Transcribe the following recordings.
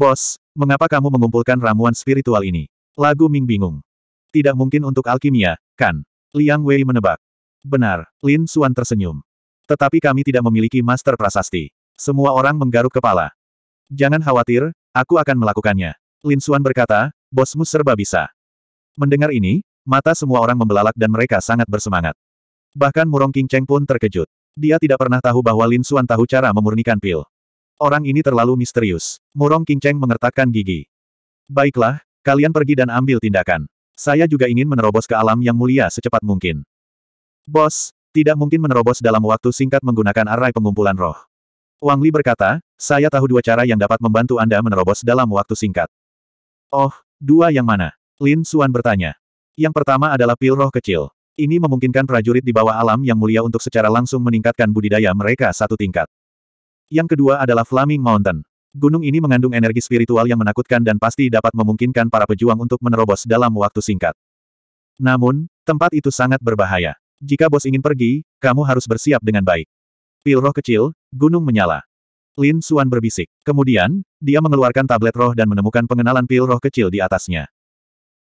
Bos, mengapa kamu mengumpulkan ramuan spiritual ini? Lagu Ming bingung. Tidak mungkin untuk alkimia, kan? Liang Wei menebak. Benar, Lin Xuan tersenyum. Tetapi kami tidak memiliki master prasasti. Semua orang menggaruk kepala. Jangan khawatir, aku akan melakukannya. Lin Xuan berkata, bosmu serba bisa. Mendengar ini, mata semua orang membelalak dan mereka sangat bersemangat. Bahkan Murong King Cheng pun terkejut. Dia tidak pernah tahu bahwa Lin Xuan tahu cara memurnikan pil. Orang ini terlalu misterius. Murong Kingceng mengertakkan gigi. Baiklah, kalian pergi dan ambil tindakan. Saya juga ingin menerobos ke alam yang mulia secepat mungkin. Bos, tidak mungkin menerobos dalam waktu singkat menggunakan array pengumpulan roh. Wang Li berkata, saya tahu dua cara yang dapat membantu Anda menerobos dalam waktu singkat. Oh, dua yang mana? Lin Suan bertanya. Yang pertama adalah pil roh kecil. Ini memungkinkan prajurit di bawah alam yang mulia untuk secara langsung meningkatkan budidaya mereka satu tingkat. Yang kedua adalah Flaming Mountain. Gunung ini mengandung energi spiritual yang menakutkan dan pasti dapat memungkinkan para pejuang untuk menerobos dalam waktu singkat. Namun, tempat itu sangat berbahaya. Jika bos ingin pergi, kamu harus bersiap dengan baik. Pil roh kecil, gunung menyala. Lin Suan berbisik. Kemudian, dia mengeluarkan tablet roh dan menemukan pengenalan pil roh kecil di atasnya.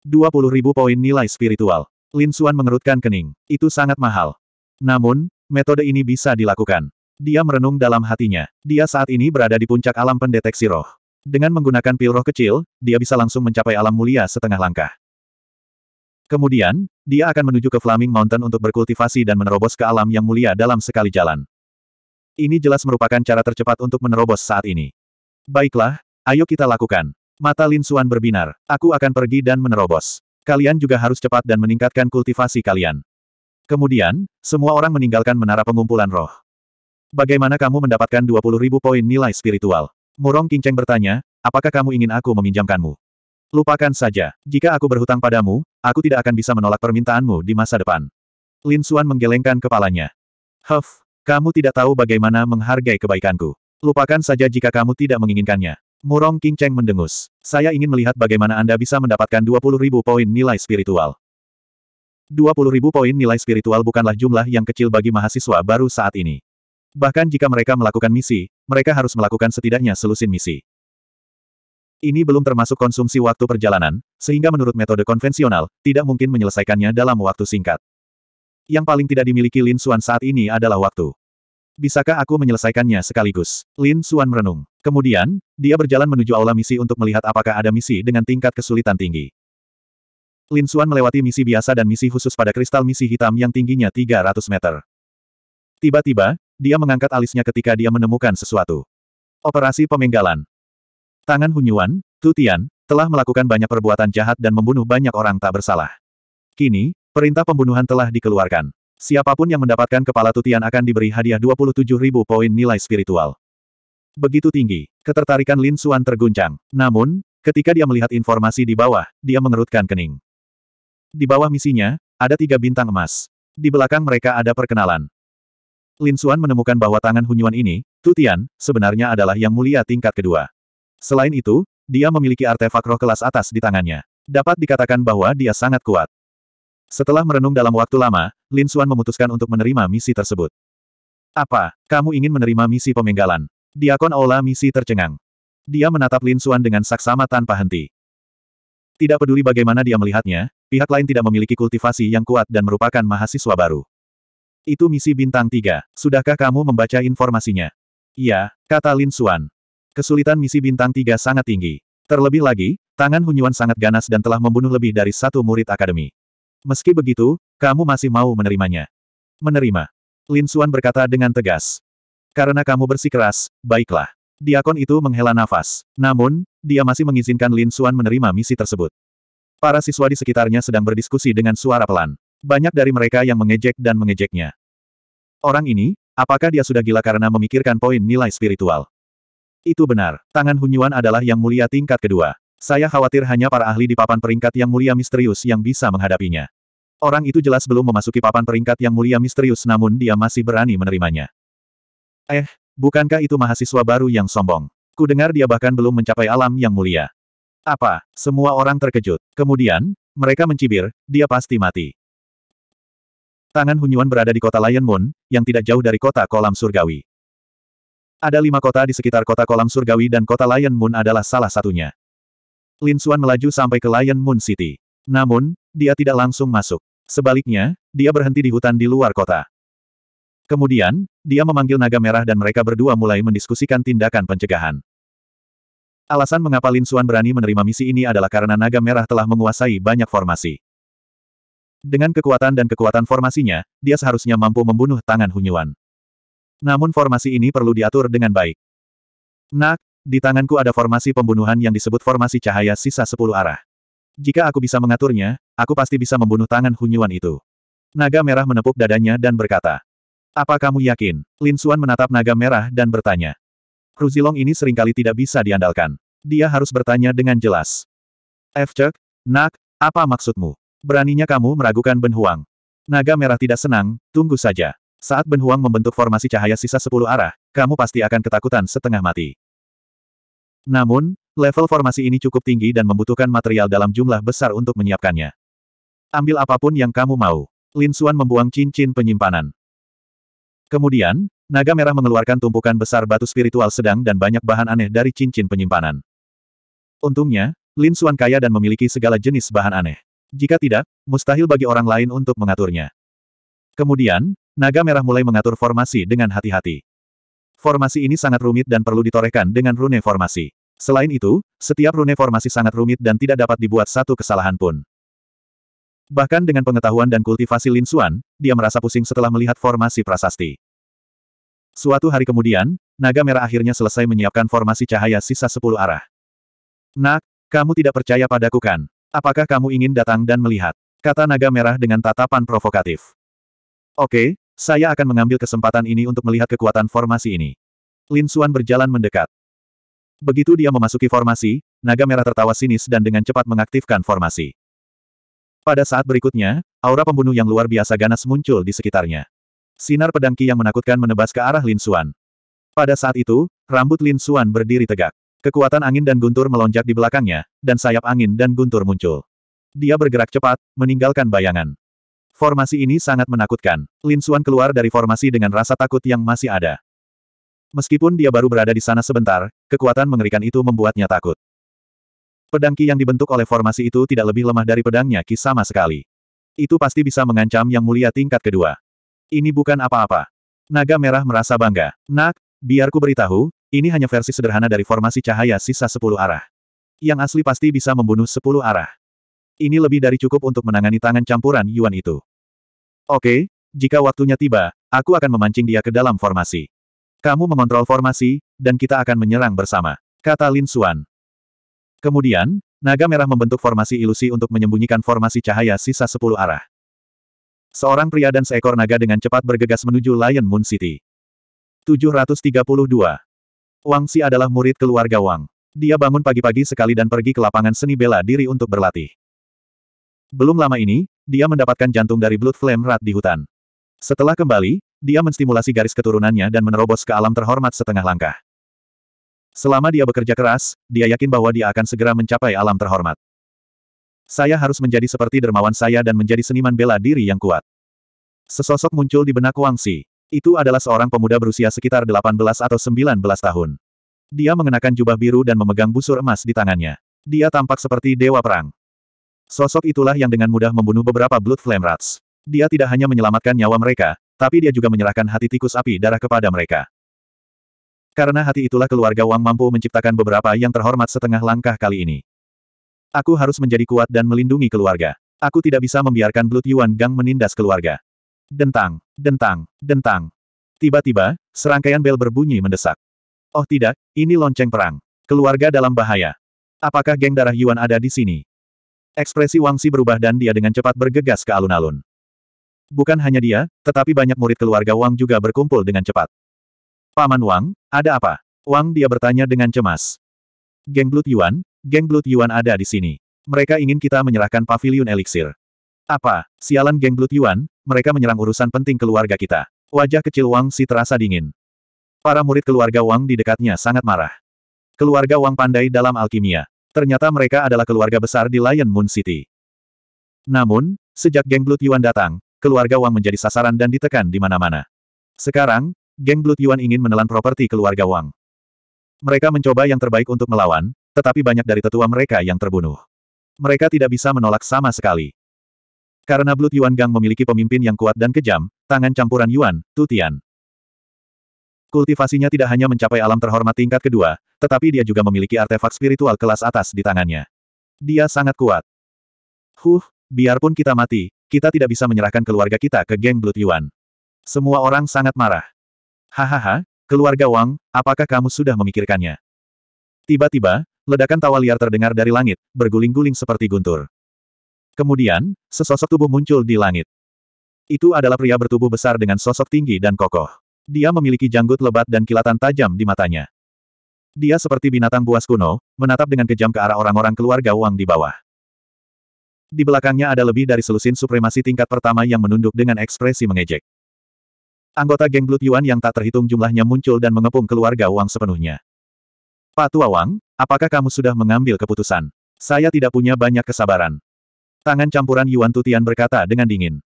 20 ribu poin nilai spiritual. Lin Suan mengerutkan kening. Itu sangat mahal. Namun, metode ini bisa dilakukan. Dia merenung dalam hatinya. Dia saat ini berada di puncak alam pendeteksi roh. Dengan menggunakan pil roh kecil, dia bisa langsung mencapai alam mulia setengah langkah. Kemudian, dia akan menuju ke Flaming Mountain untuk berkultivasi dan menerobos ke alam yang mulia dalam sekali jalan. Ini jelas merupakan cara tercepat untuk menerobos saat ini. Baiklah, ayo kita lakukan. Mata Lin Suan berbinar. Aku akan pergi dan menerobos. Kalian juga harus cepat dan meningkatkan kultivasi kalian. Kemudian, semua orang meninggalkan menara pengumpulan roh. Bagaimana kamu mendapatkan 20 ribu poin nilai spiritual? Murong Kinceng bertanya, apakah kamu ingin aku meminjamkanmu? Lupakan saja, jika aku berhutang padamu, aku tidak akan bisa menolak permintaanmu di masa depan. Lin Xuan menggelengkan kepalanya. Huff, kamu tidak tahu bagaimana menghargai kebaikanku. Lupakan saja jika kamu tidak menginginkannya. Murong Kinceng mendengus. Saya ingin melihat bagaimana Anda bisa mendapatkan 20 ribu poin nilai spiritual. 20 ribu poin nilai spiritual bukanlah jumlah yang kecil bagi mahasiswa baru saat ini. Bahkan jika mereka melakukan misi, mereka harus melakukan setidaknya selusin misi. Ini belum termasuk konsumsi waktu perjalanan, sehingga menurut metode konvensional, tidak mungkin menyelesaikannya dalam waktu singkat. Yang paling tidak dimiliki Lin Xuan saat ini adalah waktu. Bisakah aku menyelesaikannya sekaligus? Lin Xuan merenung. Kemudian, dia berjalan menuju aula misi untuk melihat apakah ada misi dengan tingkat kesulitan tinggi. Lin Xuan melewati misi biasa dan misi khusus pada kristal misi hitam yang tingginya 300 meter. Tiba-tiba, dia mengangkat alisnya ketika dia menemukan sesuatu. Operasi pemenggalan. Tangan Hunyuan, Tutian, telah melakukan banyak perbuatan jahat dan membunuh banyak orang tak bersalah. Kini, perintah pembunuhan telah dikeluarkan. Siapapun yang mendapatkan kepala Tutian akan diberi hadiah 27.000 poin nilai spiritual. Begitu tinggi, ketertarikan Lin Suan terguncang. Namun, ketika dia melihat informasi di bawah, dia mengerutkan kening. Di bawah misinya, ada tiga bintang emas. Di belakang mereka ada perkenalan. Lin Xuan menemukan bahwa tangan Hunyuan ini, Tutian, sebenarnya adalah yang mulia tingkat kedua. Selain itu, dia memiliki artefak roh kelas atas di tangannya. Dapat dikatakan bahwa dia sangat kuat. Setelah merenung dalam waktu lama, Lin Xuan memutuskan untuk menerima misi tersebut. Apa, kamu ingin menerima misi pemenggalan? Diakon Aula misi tercengang. Dia menatap Lin Xuan dengan saksama tanpa henti. Tidak peduli bagaimana dia melihatnya, pihak lain tidak memiliki kultivasi yang kuat dan merupakan mahasiswa baru. Itu misi bintang tiga. Sudahkah kamu membaca informasinya? Iya, kata Lin Xuan. Kesulitan misi bintang tiga sangat tinggi. Terlebih lagi, tangan Hunyuan sangat ganas dan telah membunuh lebih dari satu murid akademi. Meski begitu, kamu masih mau menerimanya. Menerima. Lin Xuan berkata dengan tegas. Karena kamu bersikeras, baiklah. Diakon itu menghela nafas. Namun, dia masih mengizinkan Lin Xuan menerima misi tersebut. Para siswa di sekitarnya sedang berdiskusi dengan suara pelan. Banyak dari mereka yang mengejek dan mengejeknya. Orang ini, apakah dia sudah gila karena memikirkan poin nilai spiritual? Itu benar, tangan Hunyuan adalah yang mulia tingkat kedua. Saya khawatir hanya para ahli di papan peringkat yang mulia misterius yang bisa menghadapinya. Orang itu jelas belum memasuki papan peringkat yang mulia misterius namun dia masih berani menerimanya. Eh, bukankah itu mahasiswa baru yang sombong? Kudengar dia bahkan belum mencapai alam yang mulia. Apa? Semua orang terkejut. Kemudian, mereka mencibir, dia pasti mati. Tangan Hunyuan berada di kota Lion Moon, yang tidak jauh dari kota kolam surgawi. Ada lima kota di sekitar kota kolam surgawi dan kota Lion Moon adalah salah satunya. Lin Xuan melaju sampai ke Lion Moon City. Namun, dia tidak langsung masuk. Sebaliknya, dia berhenti di hutan di luar kota. Kemudian, dia memanggil naga merah dan mereka berdua mulai mendiskusikan tindakan pencegahan. Alasan mengapa Lin Xuan berani menerima misi ini adalah karena naga merah telah menguasai banyak formasi. Dengan kekuatan dan kekuatan formasinya, dia seharusnya mampu membunuh tangan Hunyuan. Namun formasi ini perlu diatur dengan baik. Nak, di tanganku ada formasi pembunuhan yang disebut formasi cahaya sisa sepuluh arah. Jika aku bisa mengaturnya, aku pasti bisa membunuh tangan Hunyuan itu. Naga merah menepuk dadanya dan berkata, Apa kamu yakin? Lin Xuan menatap naga merah dan bertanya. Ruzilong ini seringkali tidak bisa diandalkan. Dia harus bertanya dengan jelas. F. Nak, apa maksudmu? Beraninya kamu meragukan Ben Huang. Naga merah tidak senang, tunggu saja. Saat Ben Huang membentuk formasi cahaya sisa 10 arah, kamu pasti akan ketakutan setengah mati. Namun, level formasi ini cukup tinggi dan membutuhkan material dalam jumlah besar untuk menyiapkannya. Ambil apapun yang kamu mau. Lin Xuan membuang cincin penyimpanan. Kemudian, naga merah mengeluarkan tumpukan besar batu spiritual sedang dan banyak bahan aneh dari cincin penyimpanan. Untungnya, Lin Xuan kaya dan memiliki segala jenis bahan aneh. Jika tidak, mustahil bagi orang lain untuk mengaturnya. Kemudian, naga merah mulai mengatur formasi dengan hati-hati. Formasi ini sangat rumit dan perlu ditorehkan dengan rune formasi. Selain itu, setiap rune formasi sangat rumit dan tidak dapat dibuat satu kesalahan pun. Bahkan dengan pengetahuan dan kultivasi Lin Xuan, dia merasa pusing setelah melihat formasi prasasti. Suatu hari kemudian, naga merah akhirnya selesai menyiapkan formasi cahaya sisa sepuluh arah. Nak, kamu tidak percaya padaku kan? Apakah kamu ingin datang dan melihat? Kata naga merah dengan tatapan provokatif. Oke, saya akan mengambil kesempatan ini untuk melihat kekuatan formasi ini. Lin Suan berjalan mendekat. Begitu dia memasuki formasi, naga merah tertawa sinis dan dengan cepat mengaktifkan formasi. Pada saat berikutnya, aura pembunuh yang luar biasa ganas muncul di sekitarnya. Sinar pedangki yang menakutkan menebas ke arah Lin Suan. Pada saat itu, rambut Lin Suan berdiri tegak. Kekuatan angin dan guntur melonjak di belakangnya, dan sayap angin dan guntur muncul. Dia bergerak cepat, meninggalkan bayangan. Formasi ini sangat menakutkan. Lin Suan keluar dari formasi dengan rasa takut yang masih ada. Meskipun dia baru berada di sana sebentar, kekuatan mengerikan itu membuatnya takut. Pedang Ki yang dibentuk oleh formasi itu tidak lebih lemah dari pedangnya Ki sama sekali. Itu pasti bisa mengancam Yang Mulia tingkat kedua. Ini bukan apa-apa. Naga Merah merasa bangga. Nak, biarku beritahu, ini hanya versi sederhana dari formasi cahaya sisa 10 arah. Yang asli pasti bisa membunuh 10 arah. Ini lebih dari cukup untuk menangani tangan campuran Yuan itu. Oke, jika waktunya tiba, aku akan memancing dia ke dalam formasi. Kamu mengontrol formasi, dan kita akan menyerang bersama, kata Lin Xuan. Kemudian, naga merah membentuk formasi ilusi untuk menyembunyikan formasi cahaya sisa 10 arah. Seorang pria dan seekor naga dengan cepat bergegas menuju Lion Moon City. 732 Wang Si adalah murid keluarga Wang. Dia bangun pagi-pagi sekali dan pergi ke lapangan seni bela diri untuk berlatih. Belum lama ini, dia mendapatkan jantung dari Blood Flame Rat di hutan. Setelah kembali, dia menstimulasi garis keturunannya dan menerobos ke alam terhormat setengah langkah. Selama dia bekerja keras, dia yakin bahwa dia akan segera mencapai alam terhormat. Saya harus menjadi seperti dermawan saya dan menjadi seniman bela diri yang kuat. Sesosok muncul di benak Wang Si. Itu adalah seorang pemuda berusia sekitar 18 atau 19 tahun. Dia mengenakan jubah biru dan memegang busur emas di tangannya. Dia tampak seperti dewa perang. Sosok itulah yang dengan mudah membunuh beberapa Blood Flame Rats. Dia tidak hanya menyelamatkan nyawa mereka, tapi dia juga menyerahkan hati tikus api darah kepada mereka. Karena hati itulah keluarga Wang mampu menciptakan beberapa yang terhormat setengah langkah kali ini. Aku harus menjadi kuat dan melindungi keluarga. Aku tidak bisa membiarkan Blood Yuan Gang menindas keluarga. Dentang, dentang, dentang. Tiba-tiba, serangkaian bel berbunyi mendesak. Oh tidak, ini lonceng perang. Keluarga dalam bahaya. Apakah geng darah Yuan ada di sini? Ekspresi Wang Si berubah dan dia dengan cepat bergegas ke alun-alun. Bukan hanya dia, tetapi banyak murid keluarga Wang juga berkumpul dengan cepat. Paman Wang, ada apa? Wang dia bertanya dengan cemas. Geng Blood Yuan, geng Blood Yuan ada di sini. Mereka ingin kita menyerahkan pavilion eliksir. Apa, sialan geng Blood Yuan, mereka menyerang urusan penting keluarga kita. Wajah kecil Wang Si terasa dingin. Para murid keluarga Wang di dekatnya sangat marah. Keluarga Wang pandai dalam alkimia. Ternyata mereka adalah keluarga besar di Lion Moon City. Namun, sejak geng Blood Yuan datang, keluarga Wang menjadi sasaran dan ditekan di mana-mana. Sekarang, geng Blood Yuan ingin menelan properti keluarga Wang. Mereka mencoba yang terbaik untuk melawan, tetapi banyak dari tetua mereka yang terbunuh. Mereka tidak bisa menolak sama sekali. Karena Blood Yuan Gang memiliki pemimpin yang kuat dan kejam, tangan campuran Yuan, Tutian. Kultivasinya tidak hanya mencapai alam terhormat tingkat kedua, tetapi dia juga memiliki artefak spiritual kelas atas di tangannya. Dia sangat kuat. Huh, biarpun kita mati, kita tidak bisa menyerahkan keluarga kita ke geng Blood Yuan. Semua orang sangat marah. Hahaha, keluarga Wang, apakah kamu sudah memikirkannya? Tiba-tiba, ledakan tawa liar terdengar dari langit, berguling-guling seperti guntur. Kemudian, sesosok tubuh muncul di langit. Itu adalah pria bertubuh besar dengan sosok tinggi dan kokoh. Dia memiliki janggut lebat dan kilatan tajam di matanya. Dia seperti binatang buas kuno, menatap dengan kejam ke arah orang-orang keluarga Wang di bawah. Di belakangnya ada lebih dari selusin supremasi tingkat pertama yang menunduk dengan ekspresi mengejek. Anggota geng Blood Yuan yang tak terhitung jumlahnya muncul dan mengepung keluarga Wang sepenuhnya. Pak Tua Wang, apakah kamu sudah mengambil keputusan? Saya tidak punya banyak kesabaran. Tangan campuran Yuan Tutian berkata dengan dingin.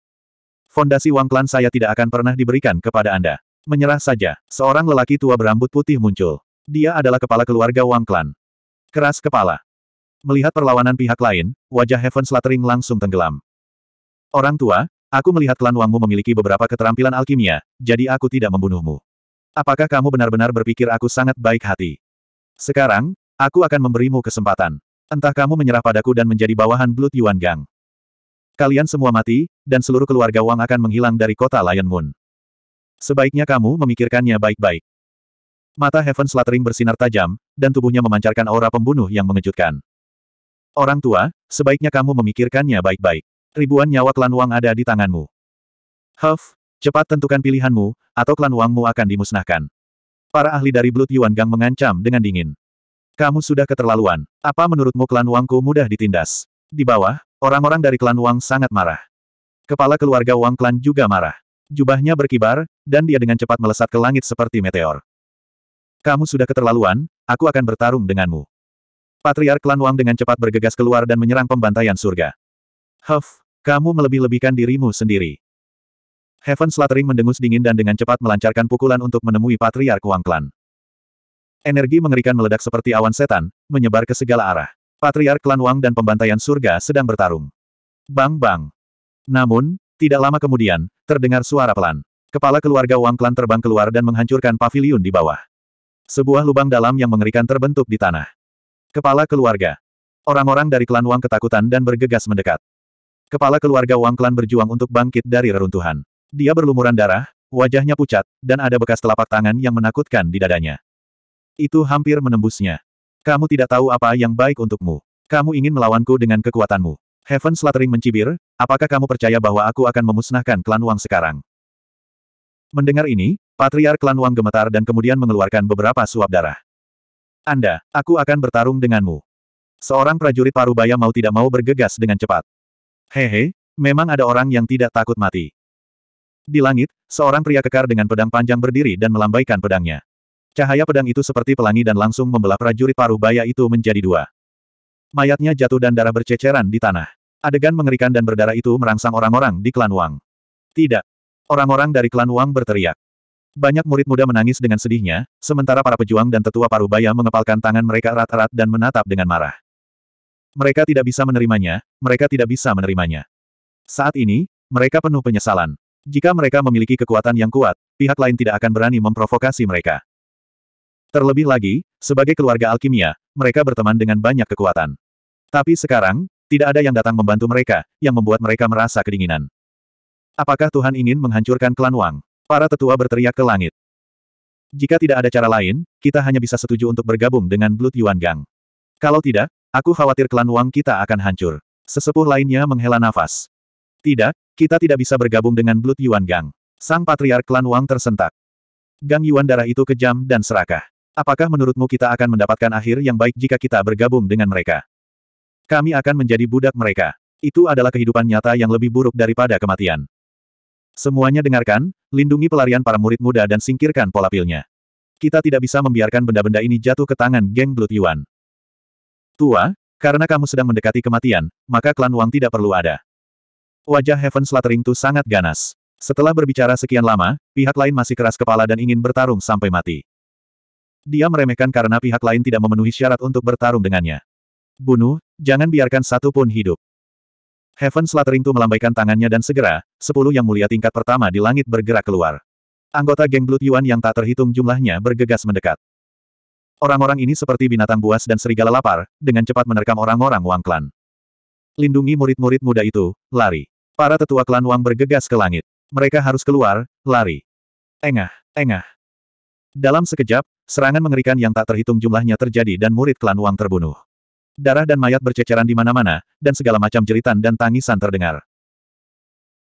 Fondasi Wang Klan saya tidak akan pernah diberikan kepada Anda. Menyerah saja, seorang lelaki tua berambut putih muncul. Dia adalah kepala keluarga Wang Klan. Keras kepala. Melihat perlawanan pihak lain, wajah Heaven Slattering langsung tenggelam. Orang tua, aku melihat klan Wangmu memiliki beberapa keterampilan alkimia, jadi aku tidak membunuhmu. Apakah kamu benar-benar berpikir aku sangat baik hati? Sekarang, aku akan memberimu kesempatan entah kamu menyerah padaku dan menjadi bawahan Blood Yuan Gang. Kalian semua mati, dan seluruh keluarga Wang akan menghilang dari kota Lion Moon. Sebaiknya kamu memikirkannya baik-baik. Mata Heaven Slattering bersinar tajam, dan tubuhnya memancarkan aura pembunuh yang mengejutkan. Orang tua, sebaiknya kamu memikirkannya baik-baik. Ribuan nyawa klan Wang ada di tanganmu. Huff, cepat tentukan pilihanmu, atau klan Wangmu akan dimusnahkan. Para ahli dari Blood Yuan Gang mengancam dengan dingin. Kamu sudah keterlaluan. Apa menurutmu klan Wangku mudah ditindas? Di bawah, orang-orang dari klan Wang sangat marah. Kepala keluarga Wang klan juga marah. Jubahnya berkibar, dan dia dengan cepat melesat ke langit seperti meteor. Kamu sudah keterlaluan, aku akan bertarung denganmu. Patriark klan Wang dengan cepat bergegas keluar dan menyerang pembantaian surga. Huff, kamu melebih-lebihkan dirimu sendiri. Heaven Slattering mendengus dingin dan dengan cepat melancarkan pukulan untuk menemui Patriark Wang Klan. Energi mengerikan meledak seperti awan setan, menyebar ke segala arah. Patriark Klan Wang dan pembantaian surga sedang bertarung. Bang-bang. Namun, tidak lama kemudian, terdengar suara pelan. Kepala keluarga Wang Klan terbang keluar dan menghancurkan pavilion di bawah. Sebuah lubang dalam yang mengerikan terbentuk di tanah. Kepala keluarga. Orang-orang dari klan Wang ketakutan dan bergegas mendekat. Kepala keluarga Wang Klan berjuang untuk bangkit dari reruntuhan. Dia berlumuran darah, wajahnya pucat, dan ada bekas telapak tangan yang menakutkan di dadanya. Itu hampir menembusnya. Kamu tidak tahu apa yang baik untukmu. Kamu ingin melawanku dengan kekuatanmu. Heaven Slattering mencibir, apakah kamu percaya bahwa aku akan memusnahkan klan Wang sekarang? Mendengar ini, Patriar klan Wang gemetar dan kemudian mengeluarkan beberapa suap darah. Anda, aku akan bertarung denganmu. Seorang prajurit parubaya mau tidak mau bergegas dengan cepat. Hehe, memang ada orang yang tidak takut mati. Di langit, seorang pria kekar dengan pedang panjang berdiri dan melambaikan pedangnya. Cahaya pedang itu seperti pelangi dan langsung membelah prajurit paruh baya itu menjadi dua. Mayatnya jatuh dan darah berceceran di tanah. Adegan mengerikan dan berdarah itu merangsang orang-orang di klan Wang. Tidak. Orang-orang dari klan Wang berteriak. Banyak murid muda menangis dengan sedihnya, sementara para pejuang dan tetua paruh baya mengepalkan tangan mereka erat-erat dan menatap dengan marah. Mereka tidak bisa menerimanya, mereka tidak bisa menerimanya. Saat ini, mereka penuh penyesalan. Jika mereka memiliki kekuatan yang kuat, pihak lain tidak akan berani memprovokasi mereka. Terlebih lagi, sebagai keluarga alkimia, mereka berteman dengan banyak kekuatan. Tapi sekarang, tidak ada yang datang membantu mereka, yang membuat mereka merasa kedinginan. Apakah Tuhan ingin menghancurkan klan Wang? Para tetua berteriak ke langit. Jika tidak ada cara lain, kita hanya bisa setuju untuk bergabung dengan Blood Yuan Gang. Kalau tidak, aku khawatir klan Wang kita akan hancur. Sesepuh lainnya menghela nafas. Tidak, kita tidak bisa bergabung dengan Blood Yuan Gang. Sang Patriark Klan Wang tersentak. Gang Yuan darah itu kejam dan serakah. Apakah menurutmu kita akan mendapatkan akhir yang baik jika kita bergabung dengan mereka? Kami akan menjadi budak mereka. Itu adalah kehidupan nyata yang lebih buruk daripada kematian. Semuanya dengarkan, lindungi pelarian para murid muda dan singkirkan pola pilnya. Kita tidak bisa membiarkan benda-benda ini jatuh ke tangan geng Blood Yuan. Tua, karena kamu sedang mendekati kematian, maka klan Wang tidak perlu ada. Wajah Heaven Slattering itu sangat ganas. Setelah berbicara sekian lama, pihak lain masih keras kepala dan ingin bertarung sampai mati dia meremehkan karena pihak lain tidak memenuhi syarat untuk bertarung dengannya. Bunuh, jangan biarkan satu pun hidup. Heaven Slattering itu melambaikan tangannya dan segera, sepuluh yang mulia tingkat pertama di langit bergerak keluar. Anggota geng Blood Yuan yang tak terhitung jumlahnya bergegas mendekat. Orang-orang ini seperti binatang buas dan serigala lapar, dengan cepat menerkam orang-orang Wang Klan. Lindungi murid-murid muda itu, lari. Para tetua klan Wang bergegas ke langit. Mereka harus keluar, lari. Engah, engah. Dalam sekejap, Serangan mengerikan yang tak terhitung jumlahnya terjadi dan murid klan Wang terbunuh. Darah dan mayat berceceran di mana-mana, dan segala macam jeritan dan tangisan terdengar.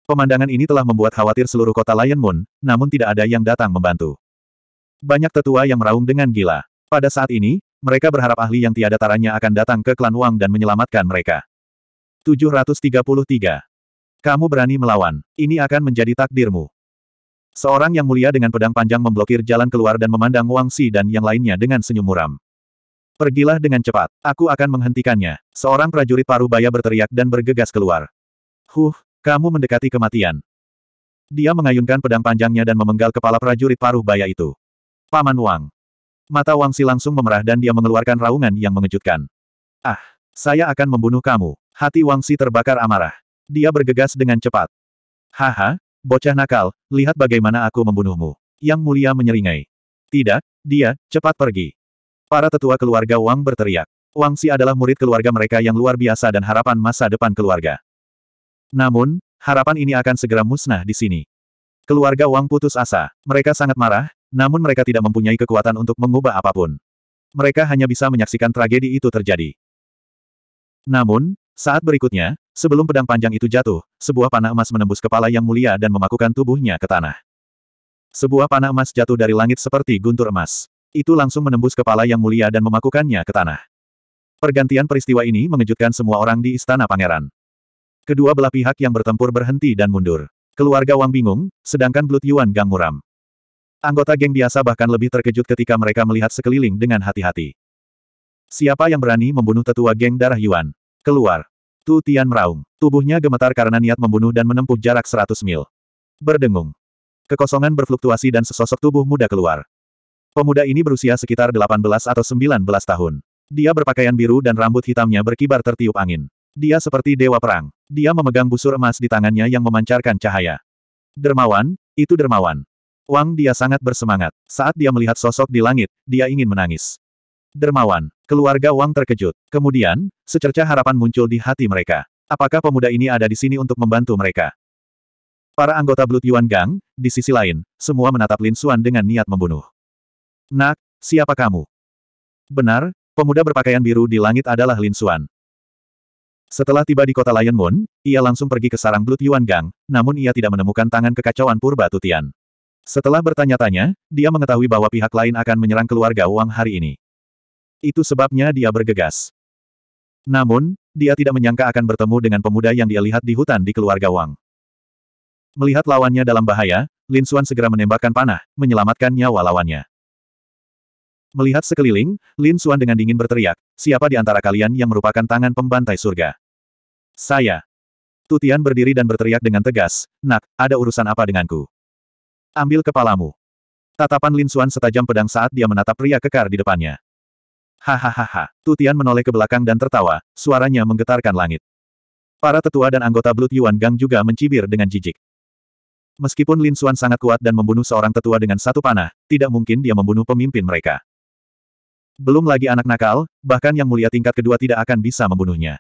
Pemandangan ini telah membuat khawatir seluruh kota Lion Moon, namun tidak ada yang datang membantu. Banyak tetua yang meraung dengan gila. Pada saat ini, mereka berharap ahli yang tiada taranya akan datang ke klan Wang dan menyelamatkan mereka. 733. Kamu berani melawan. Ini akan menjadi takdirmu. Seorang yang mulia dengan pedang panjang memblokir jalan keluar dan memandang Wang Si dan yang lainnya dengan senyum muram. Pergilah dengan cepat, aku akan menghentikannya. Seorang prajurit paruh baya berteriak dan bergegas keluar. Huh, kamu mendekati kematian. Dia mengayunkan pedang panjangnya dan memenggal kepala prajurit paruh baya itu. Paman Wang. Mata Wang Si langsung memerah dan dia mengeluarkan raungan yang mengejutkan. Ah, saya akan membunuh kamu. Hati Wang Si terbakar amarah. Dia bergegas dengan cepat. Haha, Bocah nakal, lihat bagaimana aku membunuhmu. Yang mulia menyeringai. Tidak, dia, cepat pergi. Para tetua keluarga Wang berteriak. Wang Si adalah murid keluarga mereka yang luar biasa dan harapan masa depan keluarga. Namun, harapan ini akan segera musnah di sini. Keluarga Wang putus asa. Mereka sangat marah, namun mereka tidak mempunyai kekuatan untuk mengubah apapun. Mereka hanya bisa menyaksikan tragedi itu terjadi. Namun, saat berikutnya, sebelum pedang panjang itu jatuh, sebuah panah emas menembus kepala yang mulia dan memakukan tubuhnya ke tanah. Sebuah panah emas jatuh dari langit seperti guntur emas. Itu langsung menembus kepala yang mulia dan memakukannya ke tanah. Pergantian peristiwa ini mengejutkan semua orang di istana pangeran. Kedua belah pihak yang bertempur berhenti dan mundur. Keluarga Wang bingung, sedangkan Blood Yuan Gang muram. Anggota geng biasa bahkan lebih terkejut ketika mereka melihat sekeliling dengan hati-hati. Siapa yang berani membunuh tetua geng darah Yuan? Keluar. Tu Tian meraung. Tubuhnya gemetar karena niat membunuh dan menempuh jarak 100 mil. Berdengung. Kekosongan berfluktuasi dan sesosok tubuh muda keluar. Pemuda ini berusia sekitar 18 atau 19 tahun. Dia berpakaian biru dan rambut hitamnya berkibar tertiup angin. Dia seperti dewa perang. Dia memegang busur emas di tangannya yang memancarkan cahaya. Dermawan, itu dermawan. Wang dia sangat bersemangat. Saat dia melihat sosok di langit, dia ingin menangis. Dermawan. Keluarga Wang terkejut. Kemudian, secerca harapan muncul di hati mereka. Apakah pemuda ini ada di sini untuk membantu mereka? Para anggota Blood Yuan Gang, di sisi lain, semua menatap Lin Xuan dengan niat membunuh. Nak, siapa kamu? Benar, pemuda berpakaian biru di langit adalah Lin Xuan. Setelah tiba di kota Lion Moon, ia langsung pergi ke sarang Blood Yuan Gang, namun ia tidak menemukan tangan kekacauan Purba Tutian. Setelah bertanya-tanya, dia mengetahui bahwa pihak lain akan menyerang keluarga Wang hari ini. Itu sebabnya dia bergegas. Namun, dia tidak menyangka akan bertemu dengan pemuda yang dia lihat di hutan di keluarga Wang. Melihat lawannya dalam bahaya, Lin Xuan segera menembakkan panah, menyelamatkan nyawa lawannya. Melihat sekeliling, Lin Xuan dengan dingin berteriak, siapa di antara kalian yang merupakan tangan pembantai surga? Saya. Tutian berdiri dan berteriak dengan tegas, nak, ada urusan apa denganku? Ambil kepalamu. Tatapan Lin Xuan setajam pedang saat dia menatap pria kekar di depannya. Hahaha. Tutian menoleh ke belakang dan tertawa, suaranya menggetarkan langit. Para tetua dan anggota Blood Yuan Gang juga mencibir dengan jijik. Meskipun Lin Xuan sangat kuat dan membunuh seorang tetua dengan satu panah, tidak mungkin dia membunuh pemimpin mereka. Belum lagi anak nakal, bahkan yang mulia tingkat kedua tidak akan bisa membunuhnya.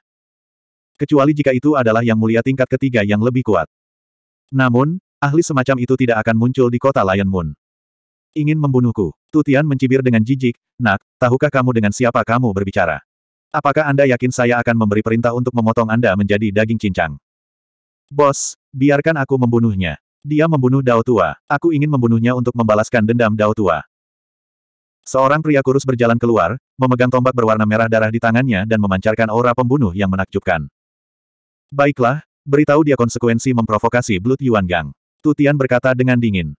Kecuali jika itu adalah yang mulia tingkat ketiga yang lebih kuat. Namun, ahli semacam itu tidak akan muncul di kota Lion Moon. Ingin membunuhku. Tutian mencibir dengan jijik, Nak, tahukah kamu dengan siapa kamu berbicara? Apakah Anda yakin saya akan memberi perintah untuk memotong Anda menjadi daging cincang? Bos, biarkan aku membunuhnya. Dia membunuh Dao Tua. Aku ingin membunuhnya untuk membalaskan dendam Dao Tua. Seorang pria kurus berjalan keluar, memegang tombak berwarna merah darah di tangannya dan memancarkan aura pembunuh yang menakjubkan. Baiklah, beritahu dia konsekuensi memprovokasi Blood Yuan Gang. Tutian berkata dengan dingin.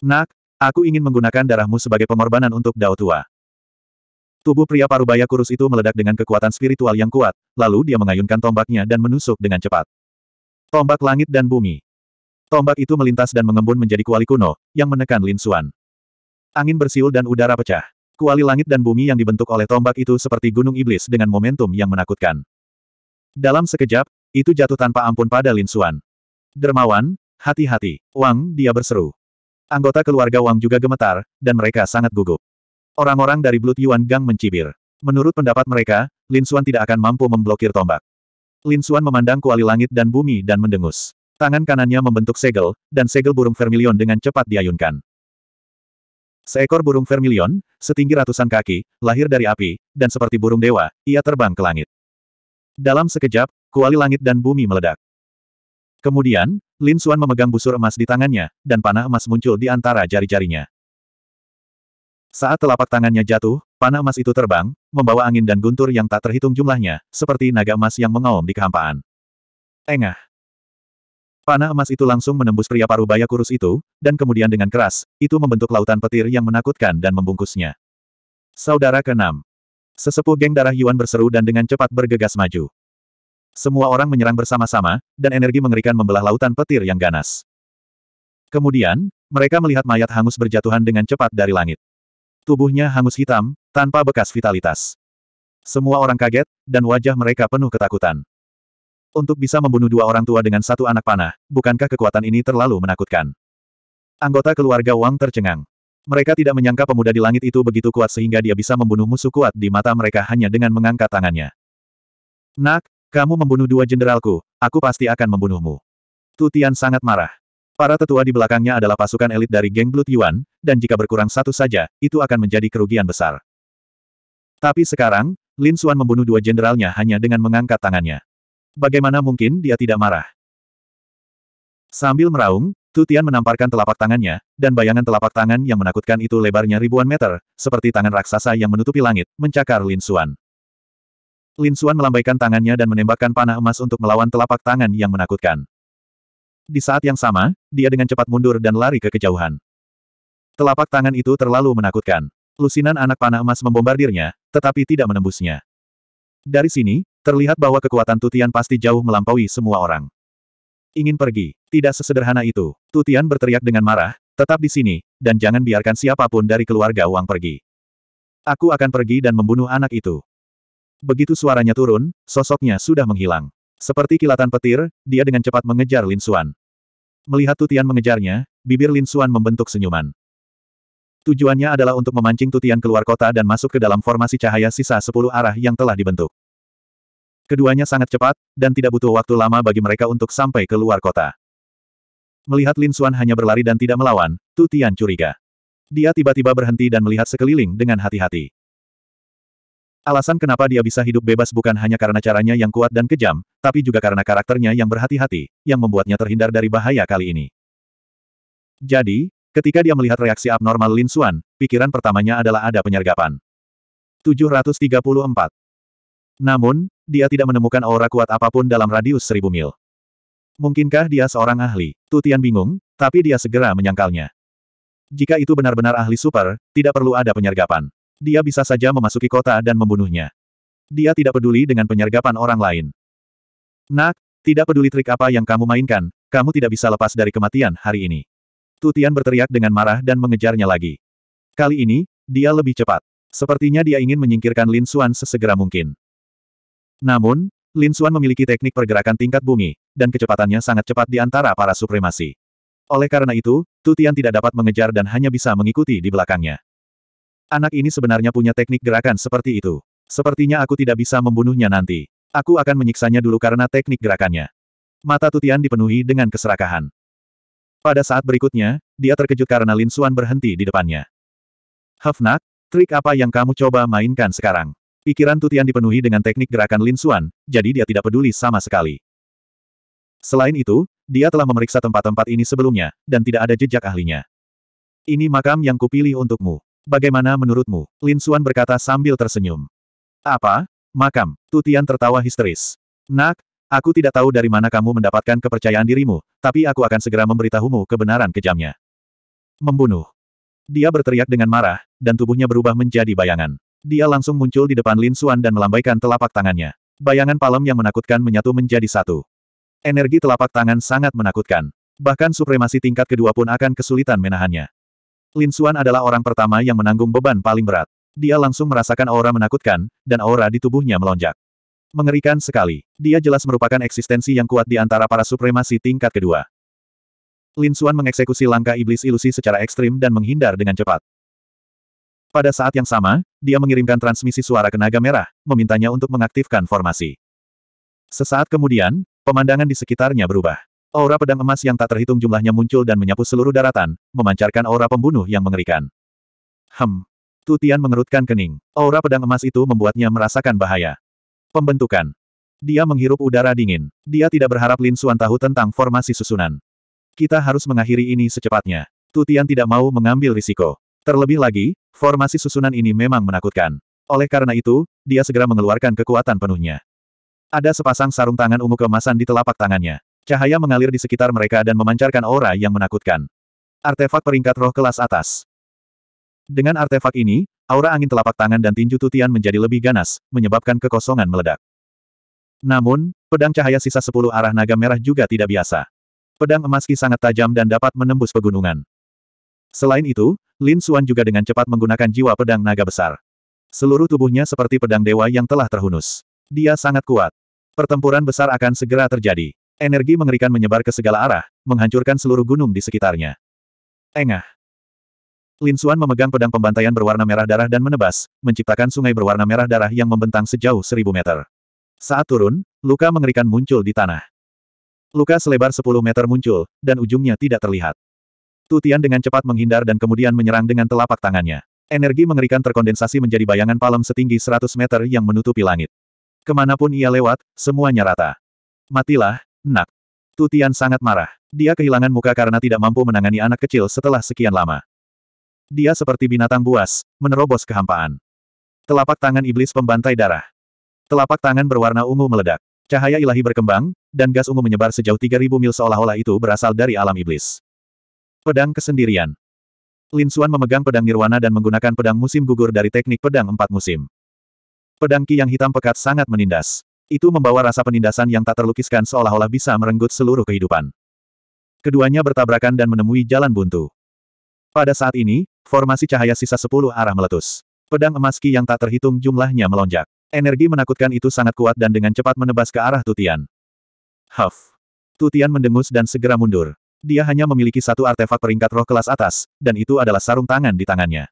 Nak, Aku ingin menggunakan darahmu sebagai pengorbanan untuk Dao Tua. Tubuh pria parubaya kurus itu meledak dengan kekuatan spiritual yang kuat, lalu dia mengayunkan tombaknya dan menusuk dengan cepat. Tombak langit dan bumi. Tombak itu melintas dan mengembun menjadi kuali kuno, yang menekan Lin Xuan. Angin bersiul dan udara pecah. Kuali langit dan bumi yang dibentuk oleh tombak itu seperti gunung iblis dengan momentum yang menakutkan. Dalam sekejap, itu jatuh tanpa ampun pada Lin Xuan. Dermawan, hati-hati. Wang, dia berseru. Anggota keluarga Wang juga gemetar, dan mereka sangat gugup. Orang-orang dari Blood Yuan Gang mencibir. Menurut pendapat mereka, Lin Xuan tidak akan mampu memblokir tombak. Lin Xuan memandang kuali langit dan bumi dan mendengus. Tangan kanannya membentuk segel, dan segel burung vermilion dengan cepat diayunkan. Seekor burung vermilion, setinggi ratusan kaki, lahir dari api, dan seperti burung dewa, ia terbang ke langit. Dalam sekejap, kuali langit dan bumi meledak. Kemudian, Lin Xuan memegang busur emas di tangannya, dan panah emas muncul di antara jari-jarinya. Saat telapak tangannya jatuh, panah emas itu terbang, membawa angin dan guntur yang tak terhitung jumlahnya, seperti naga emas yang mengaum di kehampaan. Engah. Panah emas itu langsung menembus pria parubaya kurus itu, dan kemudian dengan keras, itu membentuk lautan petir yang menakutkan dan membungkusnya. Saudara keenam. Sesepuh geng darah Yuan berseru dan dengan cepat bergegas maju. Semua orang menyerang bersama-sama, dan energi mengerikan membelah lautan petir yang ganas. Kemudian, mereka melihat mayat hangus berjatuhan dengan cepat dari langit. Tubuhnya hangus hitam, tanpa bekas vitalitas. Semua orang kaget, dan wajah mereka penuh ketakutan. Untuk bisa membunuh dua orang tua dengan satu anak panah, bukankah kekuatan ini terlalu menakutkan? Anggota keluarga Wang tercengang. Mereka tidak menyangka pemuda di langit itu begitu kuat sehingga dia bisa membunuh musuh kuat di mata mereka hanya dengan mengangkat tangannya. Nak, kamu membunuh dua jenderalku, aku pasti akan membunuhmu. Tutian sangat marah. Para tetua di belakangnya adalah pasukan elit dari geng Blood Yuan, dan jika berkurang satu saja, itu akan menjadi kerugian besar. Tapi sekarang, Lin Xuan membunuh dua jenderalnya hanya dengan mengangkat tangannya. Bagaimana mungkin dia tidak marah? Sambil meraung, Tutian menamparkan telapak tangannya, dan bayangan telapak tangan yang menakutkan itu lebarnya ribuan meter, seperti tangan raksasa yang menutupi langit, mencakar Lin Xuan. Lin Suan melambaikan tangannya dan menembakkan panah emas untuk melawan telapak tangan yang menakutkan. Di saat yang sama, dia dengan cepat mundur dan lari ke kejauhan. Telapak tangan itu terlalu menakutkan. Lusinan anak panah emas membombardirnya, tetapi tidak menembusnya. Dari sini, terlihat bahwa kekuatan Tutian pasti jauh melampaui semua orang. Ingin pergi, tidak sesederhana itu. Tutian berteriak dengan marah, tetap di sini, dan jangan biarkan siapapun dari keluarga Wang pergi. Aku akan pergi dan membunuh anak itu. Begitu suaranya turun, sosoknya sudah menghilang. Seperti kilatan petir, dia dengan cepat mengejar Lin Xuan. Melihat Tutian mengejarnya, bibir Lin Xuan membentuk senyuman. Tujuannya adalah untuk memancing Tutian keluar kota dan masuk ke dalam formasi cahaya sisa sepuluh arah yang telah dibentuk. Keduanya sangat cepat, dan tidak butuh waktu lama bagi mereka untuk sampai ke luar kota. Melihat Lin Xuan hanya berlari dan tidak melawan, Tutian curiga. Dia tiba-tiba berhenti dan melihat sekeliling dengan hati-hati. Alasan kenapa dia bisa hidup bebas bukan hanya karena caranya yang kuat dan kejam, tapi juga karena karakternya yang berhati-hati, yang membuatnya terhindar dari bahaya kali ini. Jadi, ketika dia melihat reaksi abnormal Lin Xuan, pikiran pertamanya adalah ada penyergapan. 734. Namun, dia tidak menemukan aura kuat apapun dalam radius seribu mil. Mungkinkah dia seorang ahli? Tutian bingung, tapi dia segera menyangkalnya. Jika itu benar-benar ahli super, tidak perlu ada penyergapan. Dia bisa saja memasuki kota dan membunuhnya. Dia tidak peduli dengan penyergapan orang lain. Nak, tidak peduli trik apa yang kamu mainkan, kamu tidak bisa lepas dari kematian hari ini. Tutian berteriak dengan marah dan mengejarnya lagi. Kali ini, dia lebih cepat. Sepertinya dia ingin menyingkirkan Lin Xuan sesegera mungkin. Namun, Lin Xuan memiliki teknik pergerakan tingkat bumi, dan kecepatannya sangat cepat di antara para supremasi. Oleh karena itu, Tutian tidak dapat mengejar dan hanya bisa mengikuti di belakangnya. Anak ini sebenarnya punya teknik gerakan seperti itu. Sepertinya aku tidak bisa membunuhnya nanti. Aku akan menyiksanya dulu karena teknik gerakannya. Mata Tutian dipenuhi dengan keserakahan. Pada saat berikutnya, dia terkejut karena Lin Suan berhenti di depannya. Hafnak, trik apa yang kamu coba mainkan sekarang? Pikiran Tutian dipenuhi dengan teknik gerakan Lin Suan, jadi dia tidak peduli sama sekali. Selain itu, dia telah memeriksa tempat-tempat ini sebelumnya, dan tidak ada jejak ahlinya. Ini makam yang kupilih untukmu. Bagaimana menurutmu? Lin Xuan berkata sambil tersenyum. Apa? Makam. Tutian tertawa histeris. Nak, aku tidak tahu dari mana kamu mendapatkan kepercayaan dirimu, tapi aku akan segera memberitahumu kebenaran kejamnya. Membunuh. Dia berteriak dengan marah, dan tubuhnya berubah menjadi bayangan. Dia langsung muncul di depan Lin Xuan dan melambaikan telapak tangannya. Bayangan palem yang menakutkan menyatu menjadi satu. Energi telapak tangan sangat menakutkan. Bahkan supremasi tingkat kedua pun akan kesulitan menahannya. Lin Xuan adalah orang pertama yang menanggung beban paling berat. Dia langsung merasakan aura menakutkan, dan aura di tubuhnya melonjak. Mengerikan sekali. Dia jelas merupakan eksistensi yang kuat di antara para supremasi tingkat kedua. Lin Xuan mengeksekusi langkah iblis ilusi secara ekstrim dan menghindar dengan cepat. Pada saat yang sama, dia mengirimkan transmisi suara ke naga merah, memintanya untuk mengaktifkan formasi. Sesaat kemudian, pemandangan di sekitarnya berubah. Aura pedang emas yang tak terhitung jumlahnya muncul dan menyapu seluruh daratan, memancarkan aura pembunuh yang mengerikan. Hem. Tutian mengerutkan kening. Aura pedang emas itu membuatnya merasakan bahaya. Pembentukan. Dia menghirup udara dingin. Dia tidak berharap Lin Xuan tahu tentang formasi susunan. Kita harus mengakhiri ini secepatnya. Tutian tidak mau mengambil risiko. Terlebih lagi, formasi susunan ini memang menakutkan. Oleh karena itu, dia segera mengeluarkan kekuatan penuhnya. Ada sepasang sarung tangan ungu kemasan di telapak tangannya. Cahaya mengalir di sekitar mereka dan memancarkan aura yang menakutkan. Artefak peringkat roh kelas atas. Dengan artefak ini, aura angin telapak tangan dan tinju tutian menjadi lebih ganas, menyebabkan kekosongan meledak. Namun, pedang cahaya sisa sepuluh arah naga merah juga tidak biasa. Pedang emas Ki sangat tajam dan dapat menembus pegunungan. Selain itu, Lin Xuan juga dengan cepat menggunakan jiwa pedang naga besar. Seluruh tubuhnya seperti pedang dewa yang telah terhunus. Dia sangat kuat. Pertempuran besar akan segera terjadi. Energi mengerikan menyebar ke segala arah, menghancurkan seluruh gunung di sekitarnya. Engah. Lin Xuan memegang pedang pembantaian berwarna merah darah dan menebas, menciptakan sungai berwarna merah darah yang membentang sejauh seribu meter. Saat turun, luka mengerikan muncul di tanah. Luka selebar 10 meter muncul, dan ujungnya tidak terlihat. Tutian dengan cepat menghindar dan kemudian menyerang dengan telapak tangannya. Energi mengerikan terkondensasi menjadi bayangan palem setinggi 100 meter yang menutupi langit. Kemanapun ia lewat, semuanya rata. Matilah, Nak. Tutian sangat marah. Dia kehilangan muka karena tidak mampu menangani anak kecil setelah sekian lama. Dia seperti binatang buas, menerobos kehampaan. Telapak tangan iblis pembantai darah. Telapak tangan berwarna ungu meledak. Cahaya ilahi berkembang, dan gas ungu menyebar sejauh 3000 mil seolah-olah itu berasal dari alam iblis. Pedang kesendirian. Lin Xuan memegang pedang nirwana dan menggunakan pedang musim gugur dari teknik pedang empat musim. Pedang ki yang hitam pekat sangat menindas. Itu membawa rasa penindasan yang tak terlukiskan seolah-olah bisa merenggut seluruh kehidupan. Keduanya bertabrakan dan menemui jalan buntu. Pada saat ini, formasi cahaya sisa sepuluh arah meletus. Pedang emas Ki yang tak terhitung jumlahnya melonjak. Energi menakutkan itu sangat kuat dan dengan cepat menebas ke arah Tutian. Huff. Tutian mendengus dan segera mundur. Dia hanya memiliki satu artefak peringkat roh kelas atas, dan itu adalah sarung tangan di tangannya.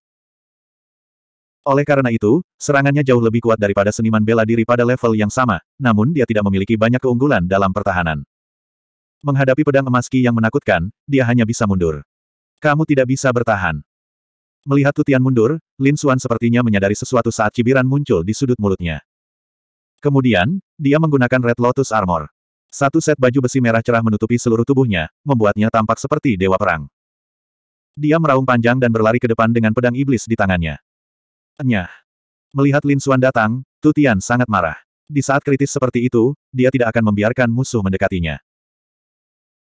Oleh karena itu, serangannya jauh lebih kuat daripada seniman bela diri pada level yang sama, namun dia tidak memiliki banyak keunggulan dalam pertahanan. Menghadapi pedang emas Ki yang menakutkan, dia hanya bisa mundur. Kamu tidak bisa bertahan. Melihat Tutian mundur, Lin Xuan sepertinya menyadari sesuatu saat cibiran muncul di sudut mulutnya. Kemudian, dia menggunakan Red Lotus Armor. Satu set baju besi merah cerah menutupi seluruh tubuhnya, membuatnya tampak seperti dewa perang. Dia meraung panjang dan berlari ke depan dengan pedang iblis di tangannya. Nyah. Melihat Lin Xuan datang, Tutian sangat marah. Di saat kritis seperti itu, dia tidak akan membiarkan musuh mendekatinya.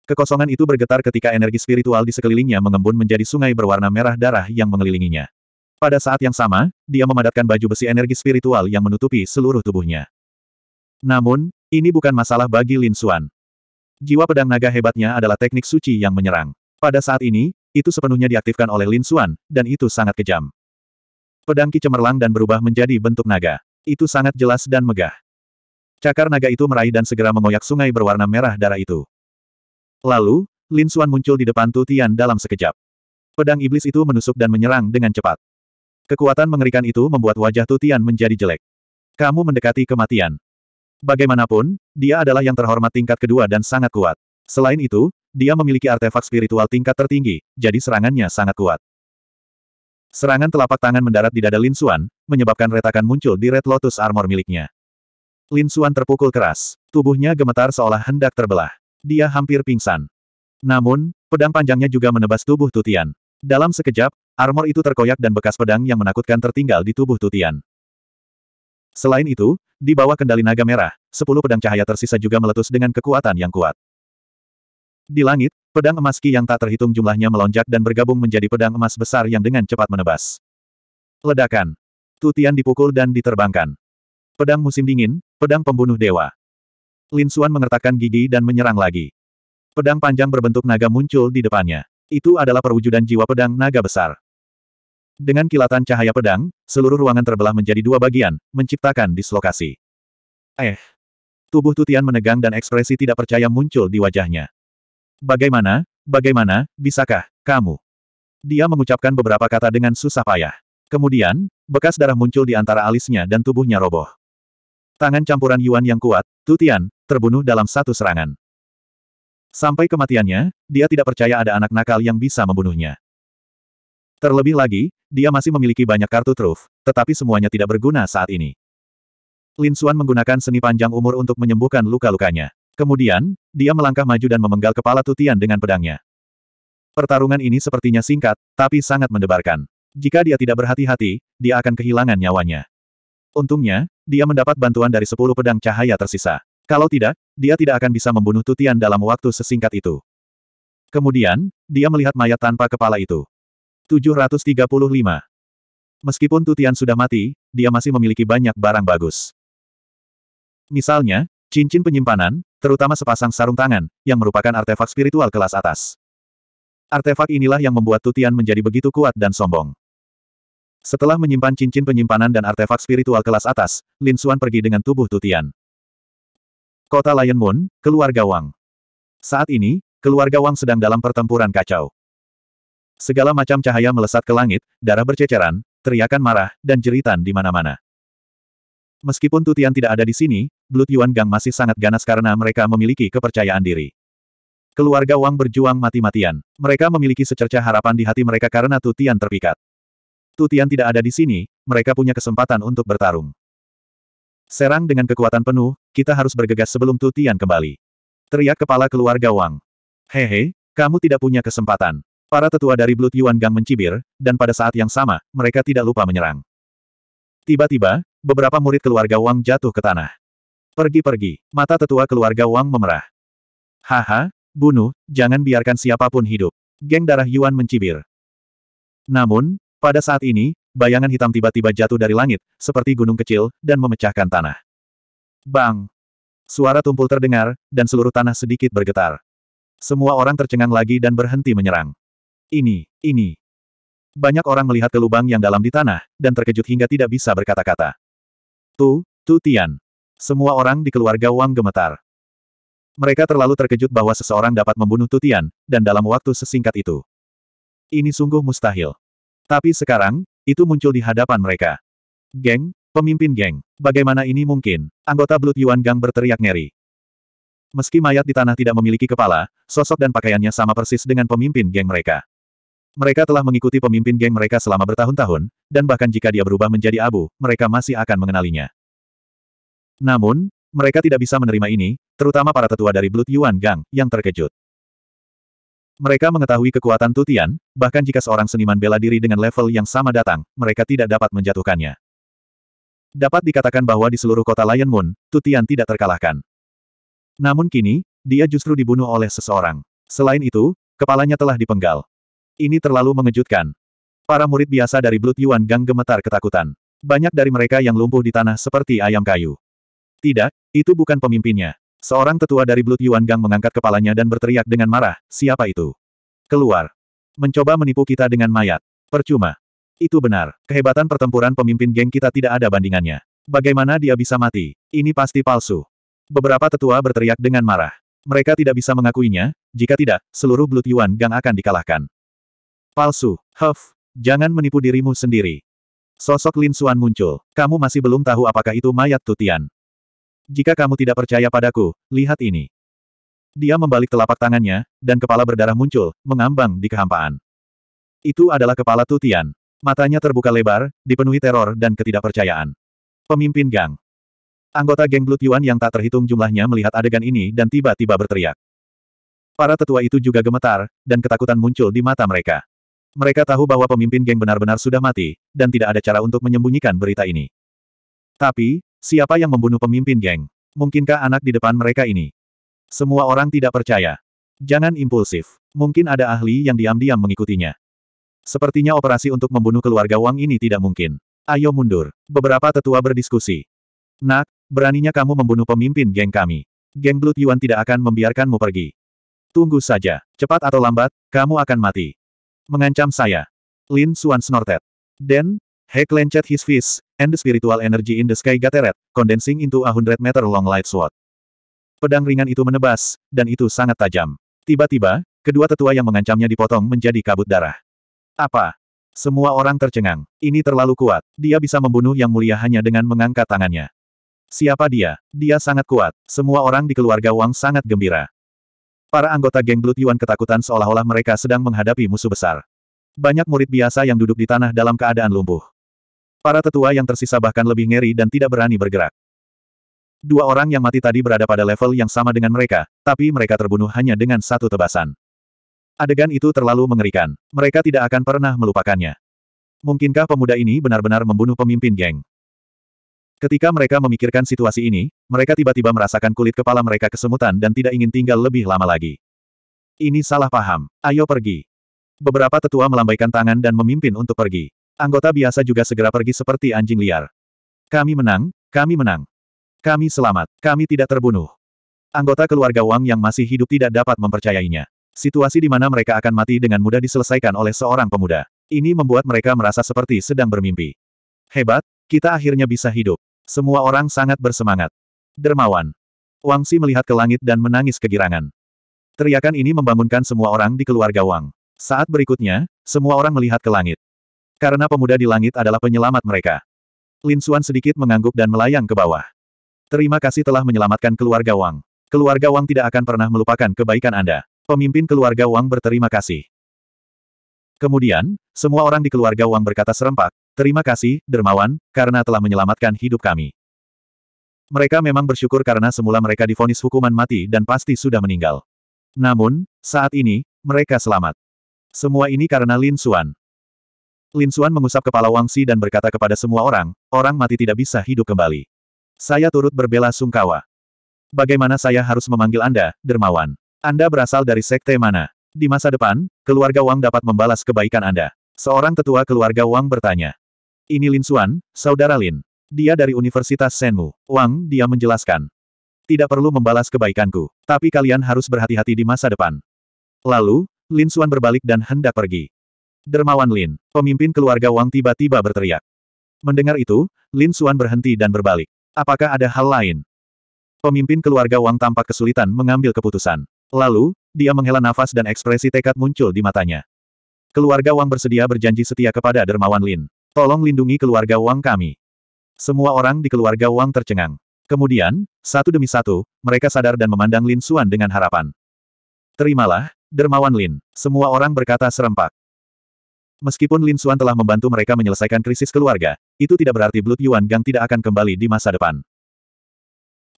Kekosongan itu bergetar ketika energi spiritual di sekelilingnya mengembun menjadi sungai berwarna merah darah yang mengelilinginya. Pada saat yang sama, dia memadatkan baju besi energi spiritual yang menutupi seluruh tubuhnya. Namun, ini bukan masalah bagi Lin Xuan. Jiwa pedang naga hebatnya adalah teknik suci yang menyerang. Pada saat ini, itu sepenuhnya diaktifkan oleh Lin Xuan, dan itu sangat kejam. Pedang Ki cemerlang dan berubah menjadi bentuk naga. Itu sangat jelas dan megah. Cakar naga itu meraih dan segera mengoyak sungai berwarna merah darah itu. Lalu, Lin Xuan muncul di depan Tutian dalam sekejap. Pedang iblis itu menusuk dan menyerang dengan cepat. Kekuatan mengerikan itu membuat wajah Tutian menjadi jelek. Kamu mendekati kematian. Bagaimanapun, dia adalah yang terhormat tingkat kedua dan sangat kuat. Selain itu, dia memiliki artefak spiritual tingkat tertinggi, jadi serangannya sangat kuat. Serangan telapak tangan mendarat di dada Lin Xuan, menyebabkan retakan muncul di Red Lotus armor miliknya. Lin Xuan terpukul keras. Tubuhnya gemetar seolah hendak terbelah. Dia hampir pingsan. Namun, pedang panjangnya juga menebas tubuh Tutian. Dalam sekejap, armor itu terkoyak dan bekas pedang yang menakutkan tertinggal di tubuh Tutian. Selain itu, di bawah kendali naga merah, sepuluh pedang cahaya tersisa juga meletus dengan kekuatan yang kuat. Di langit, pedang emas Ki yang tak terhitung jumlahnya melonjak dan bergabung menjadi pedang emas besar yang dengan cepat menebas. Ledakan. Tutian dipukul dan diterbangkan. Pedang musim dingin, pedang pembunuh dewa. Lin Suan mengertakkan gigi dan menyerang lagi. Pedang panjang berbentuk naga muncul di depannya. Itu adalah perwujudan jiwa pedang naga besar. Dengan kilatan cahaya pedang, seluruh ruangan terbelah menjadi dua bagian, menciptakan dislokasi. Eh. Tubuh Tutian menegang dan ekspresi tidak percaya muncul di wajahnya. Bagaimana, bagaimana, bisakah, kamu? Dia mengucapkan beberapa kata dengan susah payah. Kemudian, bekas darah muncul di antara alisnya dan tubuhnya roboh. Tangan campuran Yuan yang kuat, Tutian, terbunuh dalam satu serangan. Sampai kematiannya, dia tidak percaya ada anak nakal yang bisa membunuhnya. Terlebih lagi, dia masih memiliki banyak kartu truf, tetapi semuanya tidak berguna saat ini. Lin Xuan menggunakan seni panjang umur untuk menyembuhkan luka-lukanya. Kemudian, dia melangkah maju dan memenggal kepala Tutian dengan pedangnya. Pertarungan ini sepertinya singkat, tapi sangat mendebarkan. Jika dia tidak berhati-hati, dia akan kehilangan nyawanya. Untungnya, dia mendapat bantuan dari sepuluh pedang cahaya tersisa. Kalau tidak, dia tidak akan bisa membunuh Tutian dalam waktu sesingkat itu. Kemudian, dia melihat mayat tanpa kepala itu. 735. Meskipun Tutian sudah mati, dia masih memiliki banyak barang bagus. Misalnya, Cincin penyimpanan, terutama sepasang sarung tangan, yang merupakan artefak spiritual kelas atas. Artefak inilah yang membuat Tutian menjadi begitu kuat dan sombong. Setelah menyimpan cincin penyimpanan dan artefak spiritual kelas atas, Lin Xuan pergi dengan tubuh Tutian. Kota Lion Moon, Keluarga Wang. Saat ini, keluarga Wang sedang dalam pertempuran kacau. Segala macam cahaya melesat ke langit, darah berceceran, teriakan marah, dan jeritan di mana-mana. Meskipun Tutian tidak ada di sini, Blood Yuan Gang masih sangat ganas karena mereka memiliki kepercayaan diri. Keluarga Wang berjuang mati-matian. Mereka memiliki secerca harapan di hati mereka karena Tutian terpikat. Tutian tidak ada di sini, mereka punya kesempatan untuk bertarung. Serang dengan kekuatan penuh, kita harus bergegas sebelum Tutian kembali. Teriak kepala keluarga Wang. Hehe, kamu tidak punya kesempatan. Para tetua dari Blood Yuan Gang mencibir, dan pada saat yang sama, mereka tidak lupa menyerang. Tiba-tiba, beberapa murid keluarga Wang jatuh ke tanah. Pergi-pergi, mata tetua keluarga Wang memerah. Haha, bunuh, jangan biarkan siapapun hidup. Geng darah Yuan mencibir. Namun, pada saat ini, bayangan hitam tiba-tiba jatuh dari langit, seperti gunung kecil, dan memecahkan tanah. Bang! Suara tumpul terdengar, dan seluruh tanah sedikit bergetar. Semua orang tercengang lagi dan berhenti menyerang. Ini, ini. Banyak orang melihat ke lubang yang dalam di tanah, dan terkejut hingga tidak bisa berkata-kata. Tu, Tu Tian. Semua orang di keluarga Wang gemetar. Mereka terlalu terkejut bahwa seseorang dapat membunuh Tutian, dan dalam waktu sesingkat itu. Ini sungguh mustahil. Tapi sekarang, itu muncul di hadapan mereka. Geng, pemimpin geng, bagaimana ini mungkin? Anggota Blood Yuan Gang berteriak ngeri. Meski mayat di tanah tidak memiliki kepala, sosok dan pakaiannya sama persis dengan pemimpin geng mereka. Mereka telah mengikuti pemimpin geng mereka selama bertahun-tahun, dan bahkan jika dia berubah menjadi abu, mereka masih akan mengenalinya. Namun, mereka tidak bisa menerima ini, terutama para tetua dari Blood Yuan Gang, yang terkejut. Mereka mengetahui kekuatan Tutian, bahkan jika seorang seniman bela diri dengan level yang sama datang, mereka tidak dapat menjatuhkannya. Dapat dikatakan bahwa di seluruh kota Lion Moon, Tutian tidak terkalahkan. Namun kini, dia justru dibunuh oleh seseorang. Selain itu, kepalanya telah dipenggal. Ini terlalu mengejutkan. Para murid biasa dari Blood Yuan Gang gemetar ketakutan. Banyak dari mereka yang lumpuh di tanah seperti ayam kayu. Tidak, itu bukan pemimpinnya. Seorang tetua dari Blood Yuan Gang mengangkat kepalanya dan berteriak dengan marah, siapa itu? Keluar. Mencoba menipu kita dengan mayat. Percuma. Itu benar, kehebatan pertempuran pemimpin geng kita tidak ada bandingannya. Bagaimana dia bisa mati? Ini pasti palsu. Beberapa tetua berteriak dengan marah. Mereka tidak bisa mengakuinya, jika tidak, seluruh Blood Yuan Gang akan dikalahkan. Palsu, Huff, jangan menipu dirimu sendiri. Sosok Lin Suan muncul, kamu masih belum tahu apakah itu mayat Tutian. Jika kamu tidak percaya padaku, lihat ini. Dia membalik telapak tangannya, dan kepala berdarah muncul, mengambang di kehampaan. Itu adalah kepala Tutian. Matanya terbuka lebar, dipenuhi teror dan ketidakpercayaan. Pemimpin gang. Anggota geng Blue Yuan yang tak terhitung jumlahnya melihat adegan ini dan tiba-tiba berteriak. Para tetua itu juga gemetar, dan ketakutan muncul di mata mereka. Mereka tahu bahwa pemimpin geng benar-benar sudah mati, dan tidak ada cara untuk menyembunyikan berita ini. Tapi, Siapa yang membunuh pemimpin geng? Mungkinkah anak di depan mereka ini? Semua orang tidak percaya. Jangan impulsif. Mungkin ada ahli yang diam-diam mengikutinya. Sepertinya operasi untuk membunuh keluarga Wang ini tidak mungkin. Ayo mundur. Beberapa tetua berdiskusi. Nak, beraninya kamu membunuh pemimpin geng kami. Geng Blood Yuan tidak akan membiarkanmu pergi. Tunggu saja. Cepat atau lambat, kamu akan mati. Mengancam saya. Lin Xuan snorted. Then, he clenched his fist, and the spiritual energy in the sky gathered, condensing into a hundred meter long light sword. Pedang ringan itu menebas, dan itu sangat tajam. Tiba-tiba, kedua tetua yang mengancamnya dipotong menjadi kabut darah. Apa? Semua orang tercengang. Ini terlalu kuat. Dia bisa membunuh yang mulia hanya dengan mengangkat tangannya. Siapa dia? Dia sangat kuat. Semua orang di keluarga Wang sangat gembira. Para anggota geng Blood Yuan ketakutan seolah-olah mereka sedang menghadapi musuh besar. Banyak murid biasa yang duduk di tanah dalam keadaan lumpuh. Para tetua yang tersisa bahkan lebih ngeri dan tidak berani bergerak. Dua orang yang mati tadi berada pada level yang sama dengan mereka, tapi mereka terbunuh hanya dengan satu tebasan. Adegan itu terlalu mengerikan. Mereka tidak akan pernah melupakannya. Mungkinkah pemuda ini benar-benar membunuh pemimpin geng? Ketika mereka memikirkan situasi ini, mereka tiba-tiba merasakan kulit kepala mereka kesemutan dan tidak ingin tinggal lebih lama lagi. Ini salah paham. Ayo pergi. Beberapa tetua melambaikan tangan dan memimpin untuk pergi. Anggota biasa juga segera pergi seperti anjing liar. Kami menang, kami menang. Kami selamat, kami tidak terbunuh. Anggota keluarga Wang yang masih hidup tidak dapat mempercayainya. Situasi di mana mereka akan mati dengan mudah diselesaikan oleh seorang pemuda. Ini membuat mereka merasa seperti sedang bermimpi. Hebat, kita akhirnya bisa hidup. Semua orang sangat bersemangat. Dermawan. Wang Si melihat ke langit dan menangis kegirangan. Teriakan ini membangunkan semua orang di keluarga Wang. Saat berikutnya, semua orang melihat ke langit. Karena pemuda di langit adalah penyelamat mereka. Lin Xuan sedikit mengangguk dan melayang ke bawah. Terima kasih telah menyelamatkan keluarga Wang. Keluarga Wang tidak akan pernah melupakan kebaikan Anda. Pemimpin keluarga Wang berterima kasih. Kemudian, semua orang di keluarga Wang berkata serempak, Terima kasih, dermawan, karena telah menyelamatkan hidup kami. Mereka memang bersyukur karena semula mereka difonis hukuman mati dan pasti sudah meninggal. Namun, saat ini, mereka selamat. Semua ini karena Lin Xuan. Lin Xuan mengusap kepala Wang Xi dan berkata kepada semua orang, orang mati tidak bisa hidup kembali. Saya turut berbela sungkawa. Bagaimana saya harus memanggil Anda, dermawan? Anda berasal dari sekte mana? Di masa depan, keluarga Wang dapat membalas kebaikan Anda. Seorang tetua keluarga Wang bertanya. Ini Lin Xuan, saudara Lin. Dia dari Universitas Senmu. Wang, dia menjelaskan. Tidak perlu membalas kebaikanku, tapi kalian harus berhati-hati di masa depan. Lalu, Lin Xuan berbalik dan hendak pergi. Dermawan Lin, pemimpin keluarga Wang tiba-tiba berteriak. Mendengar itu, Lin Xuan berhenti dan berbalik. Apakah ada hal lain? Pemimpin keluarga Wang tampak kesulitan mengambil keputusan. Lalu, dia menghela nafas dan ekspresi tekad muncul di matanya. Keluarga Wang bersedia berjanji setia kepada Dermawan Lin. Tolong lindungi keluarga Wang kami. Semua orang di keluarga Wang tercengang. Kemudian, satu demi satu, mereka sadar dan memandang Lin Xuan dengan harapan. Terimalah, Dermawan Lin. Semua orang berkata serempak. Meskipun Lin Xuan telah membantu mereka menyelesaikan krisis keluarga, itu tidak berarti Blood Yuan Gang tidak akan kembali di masa depan.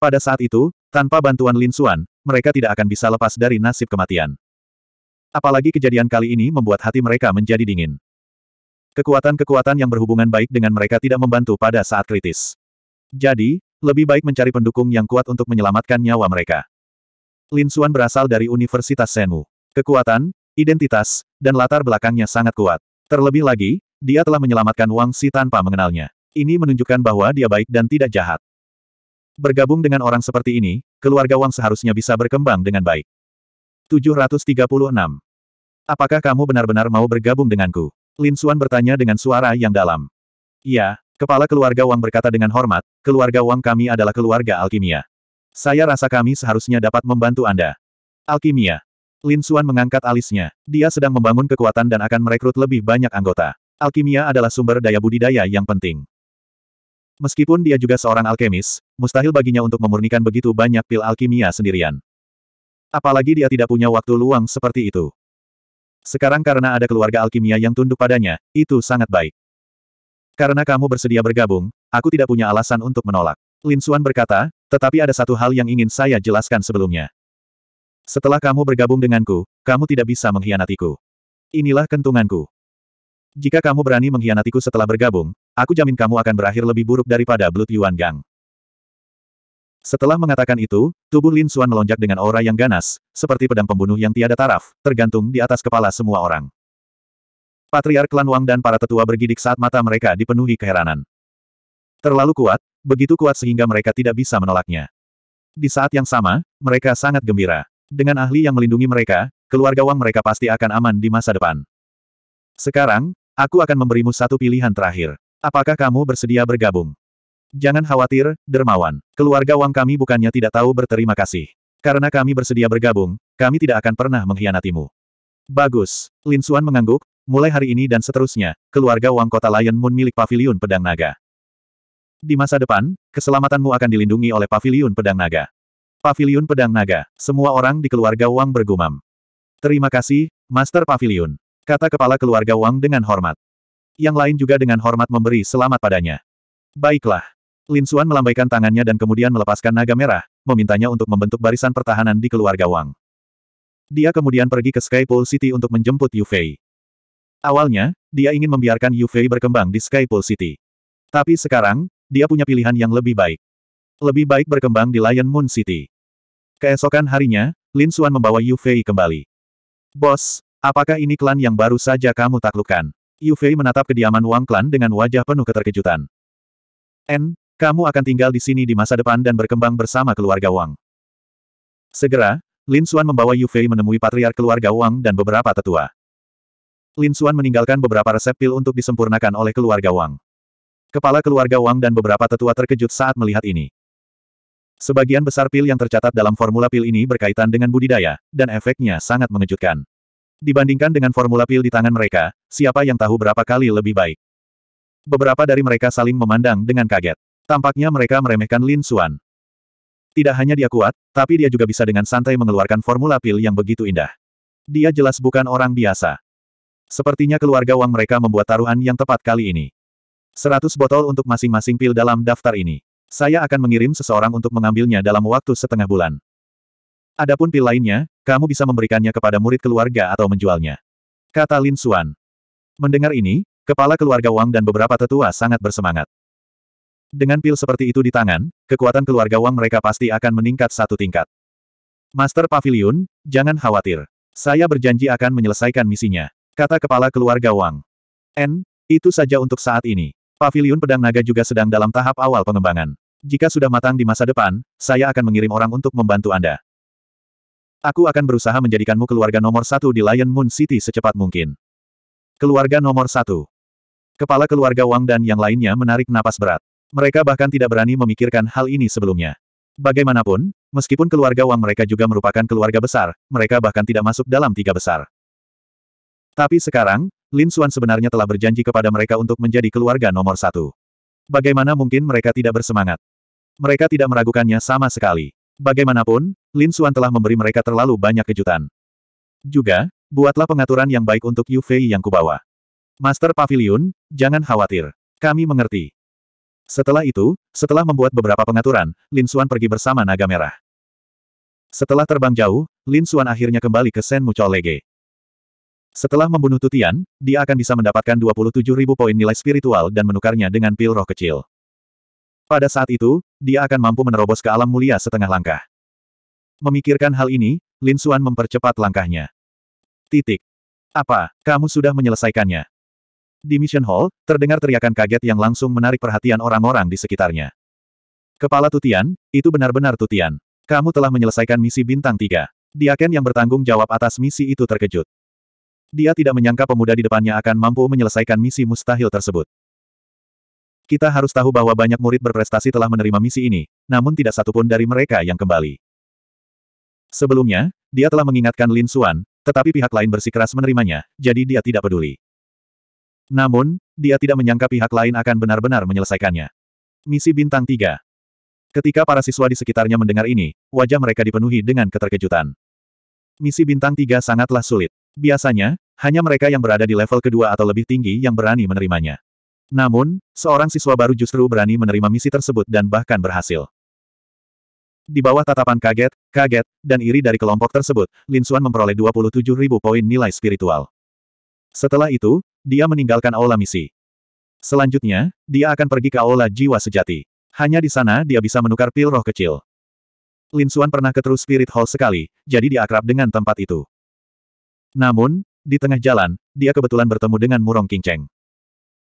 Pada saat itu, tanpa bantuan Lin Xuan, mereka tidak akan bisa lepas dari nasib kematian. Apalagi kejadian kali ini membuat hati mereka menjadi dingin. Kekuatan-kekuatan yang berhubungan baik dengan mereka tidak membantu pada saat kritis. Jadi, lebih baik mencari pendukung yang kuat untuk menyelamatkan nyawa mereka. Lin Xuan berasal dari Universitas Senwu. Kekuatan, identitas, dan latar belakangnya sangat kuat. Terlebih lagi, dia telah menyelamatkan Wang Si tanpa mengenalnya. Ini menunjukkan bahwa dia baik dan tidak jahat. Bergabung dengan orang seperti ini, keluarga Wang seharusnya bisa berkembang dengan baik. 736. Apakah kamu benar-benar mau bergabung denganku? Lin Xuan bertanya dengan suara yang dalam. Ya, kepala keluarga Wang berkata dengan hormat, keluarga Wang kami adalah keluarga alkimia. Saya rasa kami seharusnya dapat membantu Anda. Alkimia, Lin Xuan mengangkat alisnya. Dia sedang membangun kekuatan dan akan merekrut lebih banyak anggota. Alkimia adalah sumber daya budidaya yang penting. Meskipun dia juga seorang alkemis, mustahil baginya untuk memurnikan begitu banyak pil alkimia sendirian. Apalagi dia tidak punya waktu luang seperti itu. Sekarang karena ada keluarga alkimia yang tunduk padanya, itu sangat baik. Karena kamu bersedia bergabung, aku tidak punya alasan untuk menolak. Lin Xuan berkata, tetapi ada satu hal yang ingin saya jelaskan sebelumnya. Setelah kamu bergabung denganku, kamu tidak bisa mengkhianatiku. Inilah kentunganku. Jika kamu berani mengkhianatiku setelah bergabung, aku jamin kamu akan berakhir lebih buruk daripada Blood Yuan Gang. Setelah mengatakan itu, tubuh Lin Xuan melonjak dengan aura yang ganas, seperti pedang pembunuh yang tiada taraf, tergantung di atas kepala semua orang. Patriark Klan Wang dan para tetua bergidik saat mata mereka dipenuhi keheranan. Terlalu kuat, begitu kuat sehingga mereka tidak bisa menolaknya. Di saat yang sama, mereka sangat gembira. Dengan ahli yang melindungi mereka, keluarga Wang mereka pasti akan aman di masa depan. Sekarang, aku akan memberimu satu pilihan terakhir. Apakah kamu bersedia bergabung? Jangan khawatir, dermawan. Keluarga Wang kami bukannya tidak tahu berterima kasih. Karena kami bersedia bergabung, kami tidak akan pernah mengkhianatimu. Bagus. Lin Xuan mengangguk, mulai hari ini dan seterusnya, keluarga Wang kota Lion Moon milik paviliun pedang naga. Di masa depan, keselamatanmu akan dilindungi oleh paviliun pedang naga. Pavilion Pedang Naga. Semua orang di keluarga Wang bergumam. Terima kasih, Master Pavilion. Kata kepala keluarga Wang dengan hormat. Yang lain juga dengan hormat memberi selamat padanya. Baiklah. Lin Xuan melambaikan tangannya dan kemudian melepaskan naga merah, memintanya untuk membentuk barisan pertahanan di keluarga Wang. Dia kemudian pergi ke Sky Pool City untuk menjemput Yufei. Fei. Awalnya, dia ingin membiarkan Yufei Fei berkembang di Sky Pool City. Tapi sekarang, dia punya pilihan yang lebih baik. Lebih baik berkembang di Lion Moon City. Keesokan harinya, Lin Xuan membawa Yu Fei kembali. Bos, apakah ini klan yang baru saja kamu taklukkan? Yu Fei menatap kediaman Wang Klan dengan wajah penuh keterkejutan. N, kamu akan tinggal di sini di masa depan dan berkembang bersama keluarga Wang. Segera, Lin Xuan membawa Yu Fei menemui patriar keluarga Wang dan beberapa tetua. Lin Xuan meninggalkan beberapa resep pil untuk disempurnakan oleh keluarga Wang. Kepala keluarga Wang dan beberapa tetua terkejut saat melihat ini. Sebagian besar pil yang tercatat dalam formula pil ini berkaitan dengan budidaya, dan efeknya sangat mengejutkan. Dibandingkan dengan formula pil di tangan mereka, siapa yang tahu berapa kali lebih baik. Beberapa dari mereka saling memandang dengan kaget. Tampaknya mereka meremehkan Lin Suan. Tidak hanya dia kuat, tapi dia juga bisa dengan santai mengeluarkan formula pil yang begitu indah. Dia jelas bukan orang biasa. Sepertinya keluarga Wang mereka membuat taruhan yang tepat kali ini. Seratus botol untuk masing-masing pil dalam daftar ini. Saya akan mengirim seseorang untuk mengambilnya dalam waktu setengah bulan. Adapun pil lainnya, kamu bisa memberikannya kepada murid keluarga atau menjualnya. Kata Lin Xuan. Mendengar ini, kepala keluarga Wang dan beberapa tetua sangat bersemangat. Dengan pil seperti itu di tangan, kekuatan keluarga Wang mereka pasti akan meningkat satu tingkat. Master Pavilion, jangan khawatir. Saya berjanji akan menyelesaikan misinya. Kata kepala keluarga Wang. N, itu saja untuk saat ini. Pavilion Pedang Naga juga sedang dalam tahap awal pengembangan. Jika sudah matang di masa depan, saya akan mengirim orang untuk membantu Anda. Aku akan berusaha menjadikanmu keluarga nomor satu di Lion Moon City secepat mungkin. Keluarga nomor satu. Kepala keluarga Wang dan yang lainnya menarik napas berat. Mereka bahkan tidak berani memikirkan hal ini sebelumnya. Bagaimanapun, meskipun keluarga Wang mereka juga merupakan keluarga besar, mereka bahkan tidak masuk dalam tiga besar. Tapi sekarang, Lin Xuan sebenarnya telah berjanji kepada mereka untuk menjadi keluarga nomor satu. Bagaimana mungkin mereka tidak bersemangat? Mereka tidak meragukannya sama sekali. Bagaimanapun, Lin Xuan telah memberi mereka terlalu banyak kejutan. Juga, buatlah pengaturan yang baik untuk Yu Fei yang kubawa. Master Pavilion, jangan khawatir. Kami mengerti. Setelah itu, setelah membuat beberapa pengaturan, Lin Xuan pergi bersama naga merah. Setelah terbang jauh, Lin Xuan akhirnya kembali ke Sen Lege. Setelah membunuh Tutian, dia akan bisa mendapatkan 27.000 poin nilai spiritual dan menukarnya dengan pil roh kecil. Pada saat itu, dia akan mampu menerobos ke alam mulia setengah langkah. Memikirkan hal ini, Lin Xuan mempercepat langkahnya. Titik. Apa, kamu sudah menyelesaikannya? Di Mission Hall, terdengar teriakan kaget yang langsung menarik perhatian orang-orang di sekitarnya. Kepala Tutian, itu benar-benar Tutian. Kamu telah menyelesaikan misi bintang 3. Diaken yang bertanggung jawab atas misi itu terkejut. Dia tidak menyangka pemuda di depannya akan mampu menyelesaikan misi mustahil tersebut. Kita harus tahu bahwa banyak murid berprestasi telah menerima misi ini, namun tidak satupun dari mereka yang kembali. Sebelumnya, dia telah mengingatkan Lin Xuan, tetapi pihak lain bersikeras menerimanya, jadi dia tidak peduli. Namun, dia tidak menyangka pihak lain akan benar-benar menyelesaikannya. Misi Bintang 3 Ketika para siswa di sekitarnya mendengar ini, wajah mereka dipenuhi dengan keterkejutan. Misi Bintang 3 sangatlah sulit. Biasanya, hanya mereka yang berada di level kedua atau lebih tinggi yang berani menerimanya. Namun, seorang siswa baru justru berani menerima misi tersebut dan bahkan berhasil. Di bawah tatapan kaget, kaget, dan iri dari kelompok tersebut, Lin Xuan memperoleh 27.000 poin nilai spiritual. Setelah itu, dia meninggalkan aula misi. Selanjutnya, dia akan pergi ke aula jiwa sejati. Hanya di sana dia bisa menukar pil roh kecil. Lin Xuan pernah ke True Spirit Hall sekali, jadi dia akrab dengan tempat itu. Namun, di tengah jalan, dia kebetulan bertemu dengan Murong Kingceng.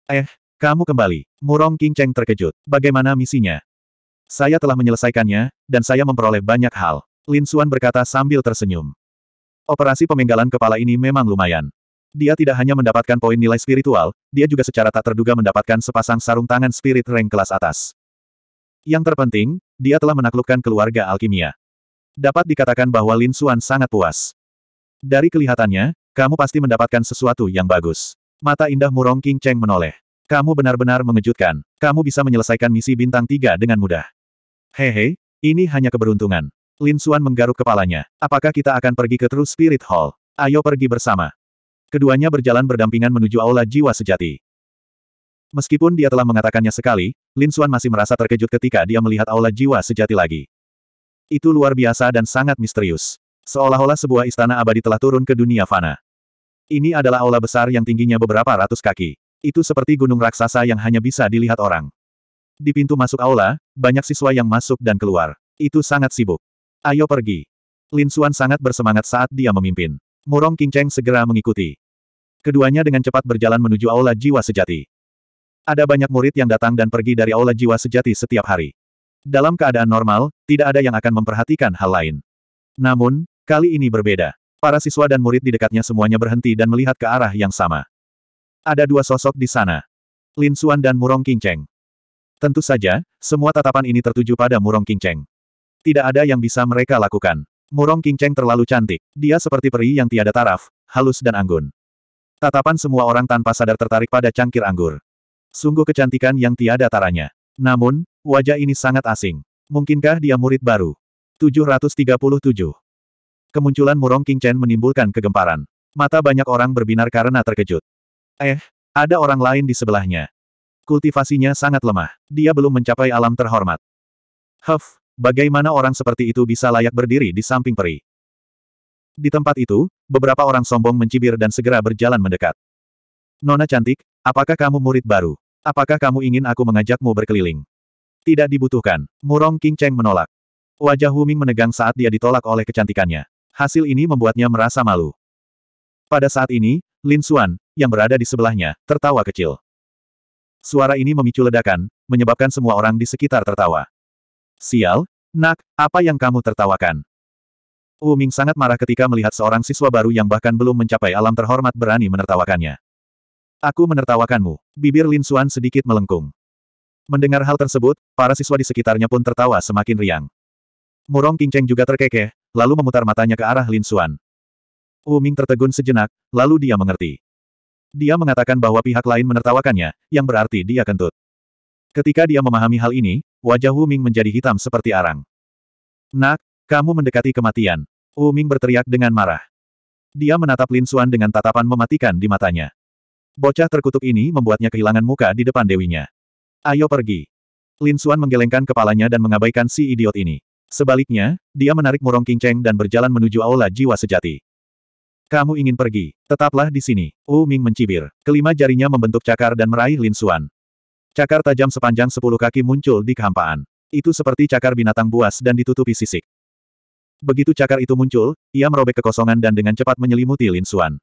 Eh, kamu kembali. Murong Kingceng terkejut. Bagaimana misinya? Saya telah menyelesaikannya, dan saya memperoleh banyak hal. Lin Suan berkata sambil tersenyum. Operasi pemenggalan kepala ini memang lumayan. Dia tidak hanya mendapatkan poin nilai spiritual, dia juga secara tak terduga mendapatkan sepasang sarung tangan spirit rank kelas atas. Yang terpenting, dia telah menaklukkan keluarga alkimia. Dapat dikatakan bahwa Lin Suan sangat puas. Dari kelihatannya, kamu pasti mendapatkan sesuatu yang bagus. Mata indah murong King Cheng menoleh. Kamu benar-benar mengejutkan. Kamu bisa menyelesaikan misi bintang tiga dengan mudah. Hehe, ini hanya keberuntungan. Lin Suan menggaruk kepalanya. Apakah kita akan pergi ke True Spirit Hall? Ayo pergi bersama. Keduanya berjalan berdampingan menuju Aula Jiwa Sejati. Meskipun dia telah mengatakannya sekali, Lin Suan masih merasa terkejut ketika dia melihat Aula Jiwa Sejati lagi. Itu luar biasa dan sangat misterius. Seolah-olah sebuah istana abadi telah turun ke dunia fana. Ini adalah aula besar yang tingginya beberapa ratus kaki. Itu seperti gunung raksasa yang hanya bisa dilihat orang. Di pintu masuk aula, banyak siswa yang masuk dan keluar. Itu sangat sibuk. Ayo pergi. Lin Xuan sangat bersemangat saat dia memimpin. Murong Qingcheng segera mengikuti. Keduanya dengan cepat berjalan menuju aula jiwa sejati. Ada banyak murid yang datang dan pergi dari aula jiwa sejati setiap hari. Dalam keadaan normal, tidak ada yang akan memperhatikan hal lain. Namun, Kali ini berbeda. Para siswa dan murid di dekatnya semuanya berhenti dan melihat ke arah yang sama. Ada dua sosok di sana. Lin Xuan dan Murong Cheng. Tentu saja, semua tatapan ini tertuju pada Murong Cheng. Tidak ada yang bisa mereka lakukan. Murong Cheng terlalu cantik. Dia seperti peri yang tiada taraf, halus dan anggun. Tatapan semua orang tanpa sadar tertarik pada cangkir anggur. Sungguh kecantikan yang tiada taranya. Namun, wajah ini sangat asing. Mungkinkah dia murid baru? 737. Kemunculan Murong King Chen menimbulkan kegemparan. Mata banyak orang berbinar karena terkejut. Eh, ada orang lain di sebelahnya. Kultivasinya sangat lemah. Dia belum mencapai alam terhormat. Huff, bagaimana orang seperti itu bisa layak berdiri di samping peri? Di tempat itu, beberapa orang sombong mencibir dan segera berjalan mendekat. Nona cantik, apakah kamu murid baru? Apakah kamu ingin aku mengajakmu berkeliling? Tidak dibutuhkan. Murong King Cheng menolak. Wajah Huming menegang saat dia ditolak oleh kecantikannya. Hasil ini membuatnya merasa malu. Pada saat ini, Lin Xuan, yang berada di sebelahnya, tertawa kecil. Suara ini memicu ledakan, menyebabkan semua orang di sekitar tertawa. Sial, nak, apa yang kamu tertawakan? Wu Ming sangat marah ketika melihat seorang siswa baru yang bahkan belum mencapai alam terhormat berani menertawakannya. Aku menertawakanmu, bibir Lin Xuan sedikit melengkung. Mendengar hal tersebut, para siswa di sekitarnya pun tertawa semakin riang. Murong King Cheng juga terkekeh, lalu memutar matanya ke arah Lin Xuan. Wu Ming tertegun sejenak, lalu dia mengerti. Dia mengatakan bahwa pihak lain menertawakannya, yang berarti dia kentut. Ketika dia memahami hal ini, wajah Wu Ming menjadi hitam seperti arang. Nak, kamu mendekati kematian. Wu Ming berteriak dengan marah. Dia menatap Lin Xuan dengan tatapan mematikan di matanya. Bocah terkutuk ini membuatnya kehilangan muka di depan dewinya. Ayo pergi. Lin Xuan menggelengkan kepalanya dan mengabaikan si idiot ini. Sebaliknya, dia menarik murong kinceng dan berjalan menuju aula jiwa sejati. Kamu ingin pergi, tetaplah di sini. Wu Ming mencibir. Kelima jarinya membentuk cakar dan meraih Lin Xuan. Cakar tajam sepanjang sepuluh kaki muncul di kehampaan. Itu seperti cakar binatang buas dan ditutupi sisik. Begitu cakar itu muncul, ia merobek kekosongan dan dengan cepat menyelimuti Lin Xuan.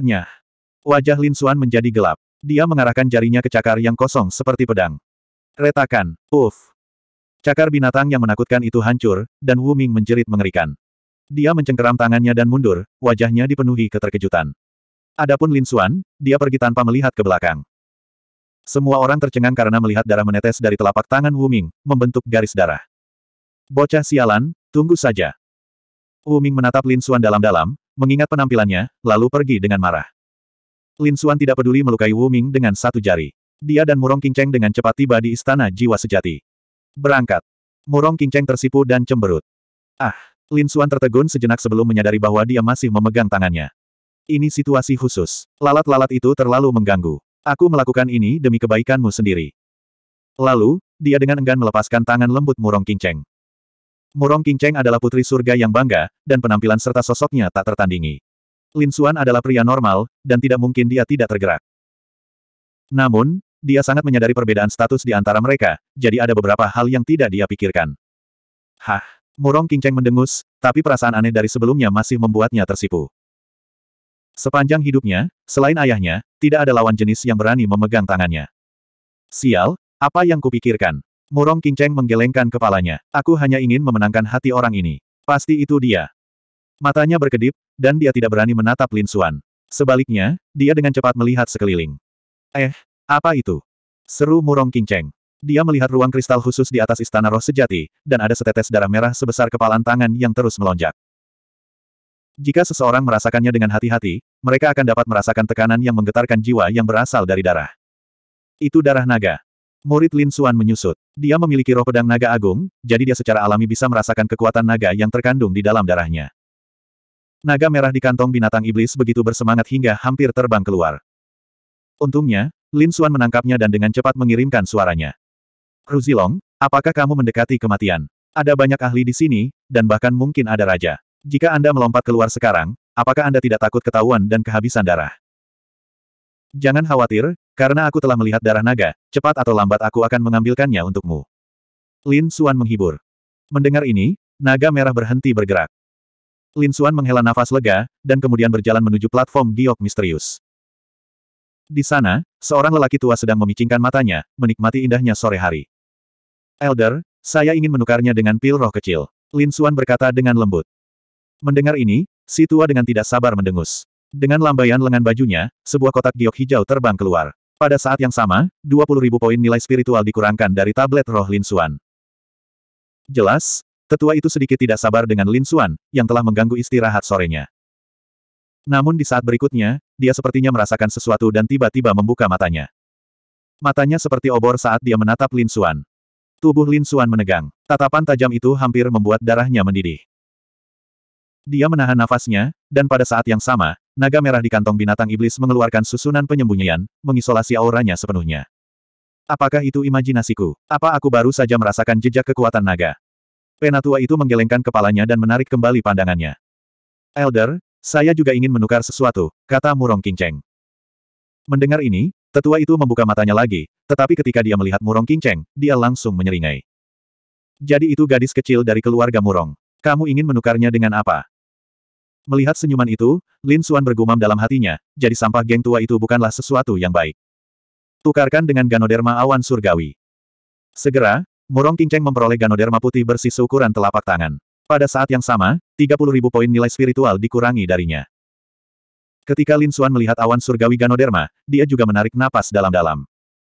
Enyah. Wajah Lin Xuan menjadi gelap. Dia mengarahkan jarinya ke cakar yang kosong seperti pedang. Retakan. Uff. Cakar binatang yang menakutkan itu hancur, dan Wu Ming menjerit mengerikan. Dia mencengkeram tangannya dan mundur, wajahnya dipenuhi keterkejutan. Adapun Lin Xuan, dia pergi tanpa melihat ke belakang. Semua orang tercengang karena melihat darah menetes dari telapak tangan Wu Ming, membentuk garis darah. Bocah sialan, tunggu saja. Wu Ming menatap Lin Xuan dalam-dalam, mengingat penampilannya, lalu pergi dengan marah. Lin Xuan tidak peduli melukai Wu Ming dengan satu jari. Dia dan Murong Qingcheng dengan cepat tiba di istana jiwa sejati. Berangkat. Murong King tersipu dan cemberut. Ah! Lin Xuan tertegun sejenak sebelum menyadari bahwa dia masih memegang tangannya. Ini situasi khusus. Lalat-lalat itu terlalu mengganggu. Aku melakukan ini demi kebaikanmu sendiri. Lalu, dia dengan enggan melepaskan tangan lembut Murong King Murong King adalah putri surga yang bangga, dan penampilan serta sosoknya tak tertandingi. Lin Xuan adalah pria normal, dan tidak mungkin dia tidak tergerak. Namun, dia sangat menyadari perbedaan status di antara mereka, jadi ada beberapa hal yang tidak dia pikirkan. Hah, murong kinceng mendengus, tapi perasaan aneh dari sebelumnya masih membuatnya tersipu. Sepanjang hidupnya, selain ayahnya, tidak ada lawan jenis yang berani memegang tangannya. Sial, apa yang kupikirkan? Murong kinceng menggelengkan kepalanya. Aku hanya ingin memenangkan hati orang ini. Pasti itu dia. Matanya berkedip, dan dia tidak berani menatap Lin Suan. Sebaliknya, dia dengan cepat melihat sekeliling. Eh, apa itu? Seru murong kinceng. Dia melihat ruang kristal khusus di atas istana roh sejati, dan ada setetes darah merah sebesar kepalan tangan yang terus melonjak. Jika seseorang merasakannya dengan hati-hati, mereka akan dapat merasakan tekanan yang menggetarkan jiwa yang berasal dari darah. Itu darah naga. Murid Lin Suan menyusut. Dia memiliki roh pedang naga agung, jadi dia secara alami bisa merasakan kekuatan naga yang terkandung di dalam darahnya. Naga merah di kantong binatang iblis begitu bersemangat hingga hampir terbang keluar. Untungnya, Lin Suan menangkapnya dan dengan cepat mengirimkan suaranya. Ruzilong, apakah kamu mendekati kematian? Ada banyak ahli di sini, dan bahkan mungkin ada raja. Jika Anda melompat keluar sekarang, apakah Anda tidak takut ketahuan dan kehabisan darah? Jangan khawatir, karena aku telah melihat darah naga, cepat atau lambat aku akan mengambilkannya untukmu. Lin Suan menghibur. Mendengar ini, naga merah berhenti bergerak. Lin Suan menghela nafas lega, dan kemudian berjalan menuju platform giok misterius. Di sana, seorang lelaki tua sedang memicingkan matanya, menikmati indahnya sore hari. Elder, saya ingin menukarnya dengan pil roh kecil. Lin Xuan berkata dengan lembut. Mendengar ini, si tua dengan tidak sabar mendengus. Dengan lambaian lengan bajunya, sebuah kotak giok hijau terbang keluar. Pada saat yang sama, ribu poin nilai spiritual dikurangkan dari tablet roh Lin Xuan. Jelas, tetua itu sedikit tidak sabar dengan Lin Xuan, yang telah mengganggu istirahat sorenya. Namun di saat berikutnya, dia sepertinya merasakan sesuatu dan tiba-tiba membuka matanya. Matanya seperti obor saat dia menatap Lin Suan. Tubuh Lin Suan menegang. Tatapan tajam itu hampir membuat darahnya mendidih. Dia menahan nafasnya, dan pada saat yang sama, naga merah di kantong binatang iblis mengeluarkan susunan penyembunyian, mengisolasi auranya sepenuhnya. Apakah itu imajinasiku? Apa aku baru saja merasakan jejak kekuatan naga? Penatua itu menggelengkan kepalanya dan menarik kembali pandangannya. Elder, saya juga ingin menukar sesuatu, kata Murong Kinceng. Mendengar ini, tetua itu membuka matanya lagi, tetapi ketika dia melihat Murong Kinceng, dia langsung menyeringai. Jadi itu gadis kecil dari keluarga Murong. Kamu ingin menukarnya dengan apa? Melihat senyuman itu, Lin Xuan bergumam dalam hatinya, jadi sampah geng tua itu bukanlah sesuatu yang baik. Tukarkan dengan Ganoderma awan surgawi. Segera, Murong Kinceng memperoleh ganoderma putih bersih seukuran telapak tangan. Pada saat yang sama, ribu poin nilai spiritual dikurangi darinya. Ketika Lin Xuan melihat awan surgawi Ganoderma, dia juga menarik napas dalam-dalam.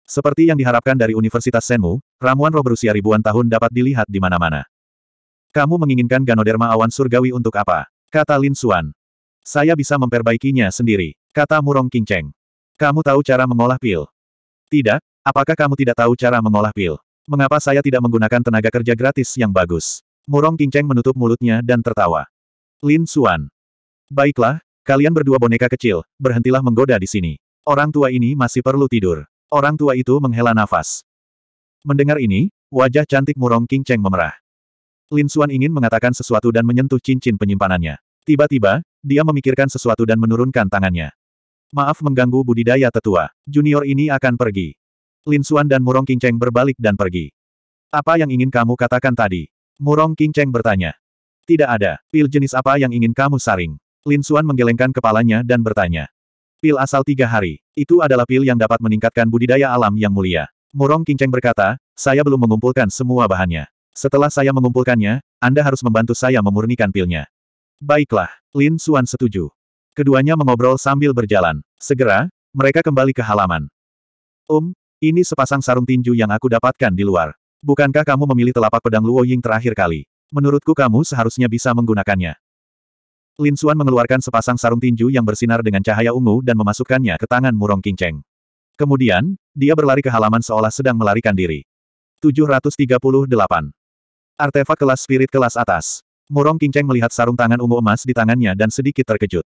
Seperti yang diharapkan dari Universitas Senmu, ramuan roh berusia ribuan tahun dapat dilihat di mana-mana. Kamu menginginkan Ganoderma awan surgawi untuk apa? Kata Lin Xuan. Saya bisa memperbaikinya sendiri, kata Murong Cheng. Kamu tahu cara mengolah pil? Tidak, apakah kamu tidak tahu cara mengolah pil? Mengapa saya tidak menggunakan tenaga kerja gratis yang bagus? Murong Kinceng menutup mulutnya dan tertawa. Lin Xuan. Baiklah, kalian berdua boneka kecil, berhentilah menggoda di sini. Orang tua ini masih perlu tidur. Orang tua itu menghela nafas. Mendengar ini, wajah cantik Murong Kinceng memerah. Lin Xuan ingin mengatakan sesuatu dan menyentuh cincin penyimpanannya. Tiba-tiba, dia memikirkan sesuatu dan menurunkan tangannya. Maaf mengganggu budidaya tetua. Junior ini akan pergi. Lin Xuan dan Murong Kinceng berbalik dan pergi. Apa yang ingin kamu katakan tadi? Murong King Cheng bertanya. Tidak ada. Pil jenis apa yang ingin kamu saring? Lin Suan menggelengkan kepalanya dan bertanya. Pil asal tiga hari. Itu adalah pil yang dapat meningkatkan budidaya alam yang mulia. Murong King Cheng berkata, saya belum mengumpulkan semua bahannya. Setelah saya mengumpulkannya, Anda harus membantu saya memurnikan pilnya. Baiklah, Lin Suan setuju. Keduanya mengobrol sambil berjalan. Segera, mereka kembali ke halaman. Um, ini sepasang sarung tinju yang aku dapatkan di luar. Bukankah kamu memilih telapak pedang Luo Ying terakhir kali? Menurutku kamu seharusnya bisa menggunakannya. Lin Xuan mengeluarkan sepasang sarung tinju yang bersinar dengan cahaya ungu dan memasukkannya ke tangan Murong Qingcheng. Kemudian, dia berlari ke halaman seolah sedang melarikan diri. 738. Artefak kelas spirit kelas atas. Murong Qingcheng melihat sarung tangan ungu emas di tangannya dan sedikit terkejut.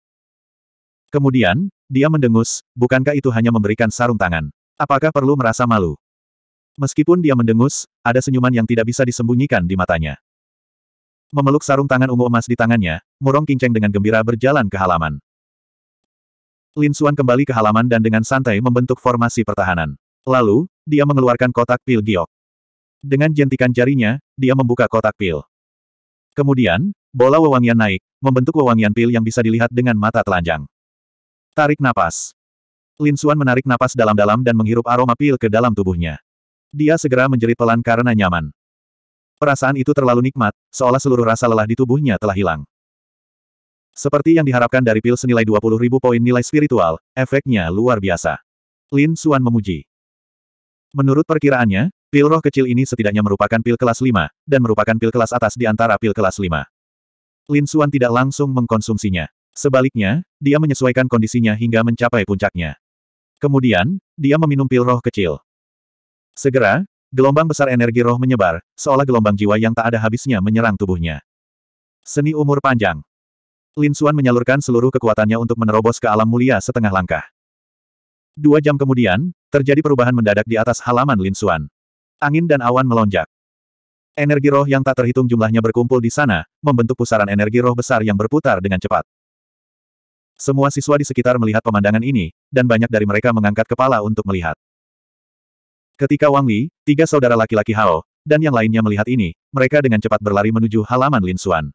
Kemudian, dia mendengus, bukankah itu hanya memberikan sarung tangan? Apakah perlu merasa malu? Meskipun dia mendengus, ada senyuman yang tidak bisa disembunyikan di matanya. Memeluk sarung tangan ungu emas di tangannya, Murong Kinceng dengan gembira berjalan ke halaman. Lin Xuan kembali ke halaman dan dengan santai membentuk formasi pertahanan. Lalu, dia mengeluarkan kotak pil giok. Dengan jentikan jarinya, dia membuka kotak pil. Kemudian, bola wewangian naik, membentuk wewangian pil yang bisa dilihat dengan mata telanjang. Tarik napas. Lin Xuan menarik napas dalam-dalam dan menghirup aroma pil ke dalam tubuhnya. Dia segera menjerit pelan karena nyaman. Perasaan itu terlalu nikmat, seolah seluruh rasa lelah di tubuhnya telah hilang. Seperti yang diharapkan dari pil senilai ribu poin nilai spiritual, efeknya luar biasa. Lin Suan memuji. Menurut perkiraannya, pil roh kecil ini setidaknya merupakan pil kelas 5, dan merupakan pil kelas atas di antara pil kelas 5. Lin Suan tidak langsung mengkonsumsinya. Sebaliknya, dia menyesuaikan kondisinya hingga mencapai puncaknya. Kemudian, dia meminum pil roh kecil. Segera, gelombang besar energi roh menyebar, seolah gelombang jiwa yang tak ada habisnya menyerang tubuhnya. Seni umur panjang. Lin Xuan menyalurkan seluruh kekuatannya untuk menerobos ke alam mulia setengah langkah. Dua jam kemudian, terjadi perubahan mendadak di atas halaman Lin Xuan. Angin dan awan melonjak. Energi roh yang tak terhitung jumlahnya berkumpul di sana, membentuk pusaran energi roh besar yang berputar dengan cepat. Semua siswa di sekitar melihat pemandangan ini, dan banyak dari mereka mengangkat kepala untuk melihat. Ketika Wang Li, tiga saudara laki-laki Hao, dan yang lainnya melihat ini, mereka dengan cepat berlari menuju halaman Lin Xuan.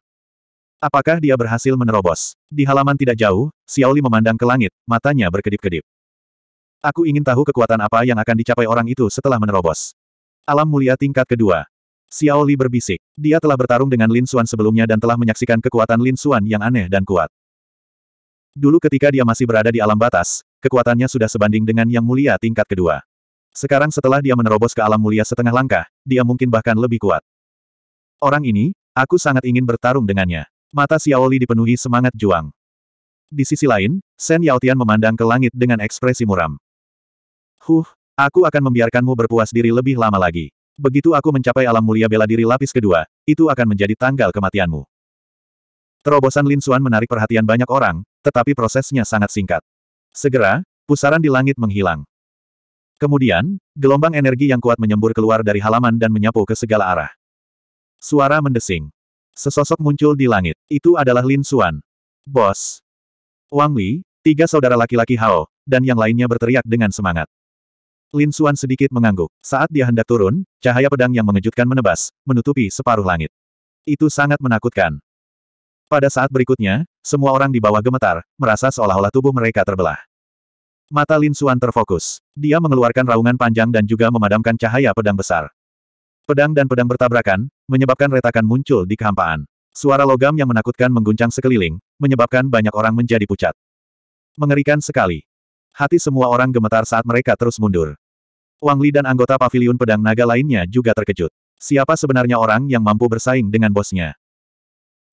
Apakah dia berhasil menerobos? Di halaman tidak jauh, Xiao Li memandang ke langit, matanya berkedip-kedip. Aku ingin tahu kekuatan apa yang akan dicapai orang itu setelah menerobos. Alam mulia tingkat kedua. Xiao Li berbisik. Dia telah bertarung dengan Lin Xuan sebelumnya dan telah menyaksikan kekuatan Lin Xuan yang aneh dan kuat. Dulu ketika dia masih berada di alam batas, kekuatannya sudah sebanding dengan yang mulia tingkat kedua. Sekarang setelah dia menerobos ke alam mulia setengah langkah, dia mungkin bahkan lebih kuat. Orang ini, aku sangat ingin bertarung dengannya. Mata Xiaoli dipenuhi semangat juang. Di sisi lain, Shen Yaotian memandang ke langit dengan ekspresi muram. Huh, aku akan membiarkanmu berpuas diri lebih lama lagi. Begitu aku mencapai alam mulia bela diri lapis kedua, itu akan menjadi tanggal kematianmu. Terobosan Lin Xuan menarik perhatian banyak orang, tetapi prosesnya sangat singkat. Segera, pusaran di langit menghilang. Kemudian, gelombang energi yang kuat menyembur keluar dari halaman dan menyapu ke segala arah. Suara mendesing. Sesosok muncul di langit. Itu adalah Lin Xuan. Bos. Wang Li, tiga saudara laki-laki Hao, dan yang lainnya berteriak dengan semangat. Lin Xuan sedikit mengangguk. Saat dia hendak turun, cahaya pedang yang mengejutkan menebas, menutupi separuh langit. Itu sangat menakutkan. Pada saat berikutnya, semua orang di bawah gemetar, merasa seolah-olah tubuh mereka terbelah. Mata Lin Xuan terfokus. Dia mengeluarkan raungan panjang dan juga memadamkan cahaya pedang besar. Pedang dan pedang bertabrakan, menyebabkan retakan muncul di kehampaan. Suara logam yang menakutkan mengguncang sekeliling, menyebabkan banyak orang menjadi pucat. Mengerikan sekali. Hati semua orang gemetar saat mereka terus mundur. Wang Li dan anggota paviliun pedang naga lainnya juga terkejut. Siapa sebenarnya orang yang mampu bersaing dengan bosnya?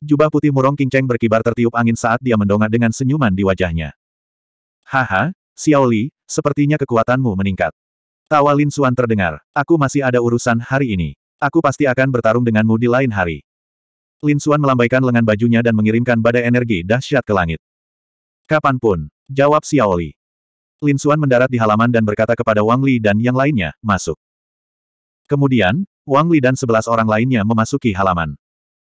Jubah putih murong kinceng berkibar tertiup angin saat dia mendongak dengan senyuman di wajahnya. Haha, Xiaoli, sepertinya kekuatanmu meningkat. Tawa Lin Xuan terdengar. Aku masih ada urusan hari ini. Aku pasti akan bertarung denganmu di lain hari. Lin Xuan melambaikan lengan bajunya dan mengirimkan badai energi dahsyat ke langit. Kapanpun, jawab Xiaoli. Lin Xuan mendarat di halaman dan berkata kepada Wang Li dan yang lainnya, masuk. Kemudian, Wang Li dan sebelas orang lainnya memasuki halaman.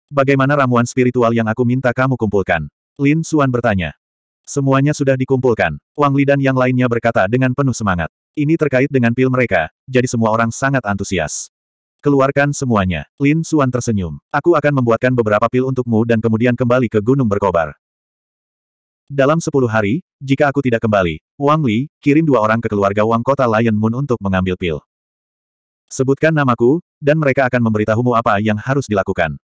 Bagaimana ramuan spiritual yang aku minta kamu kumpulkan? Lin Xuan bertanya. Semuanya sudah dikumpulkan. Wang Li dan yang lainnya berkata dengan penuh semangat. Ini terkait dengan pil mereka, jadi semua orang sangat antusias. Keluarkan semuanya. Lin Suan tersenyum. Aku akan membuatkan beberapa pil untukmu dan kemudian kembali ke gunung berkobar. Dalam sepuluh hari, jika aku tidak kembali, Wang Li, kirim dua orang ke keluarga Wang Kota Lion Moon untuk mengambil pil. Sebutkan namaku, dan mereka akan memberitahumu apa yang harus dilakukan.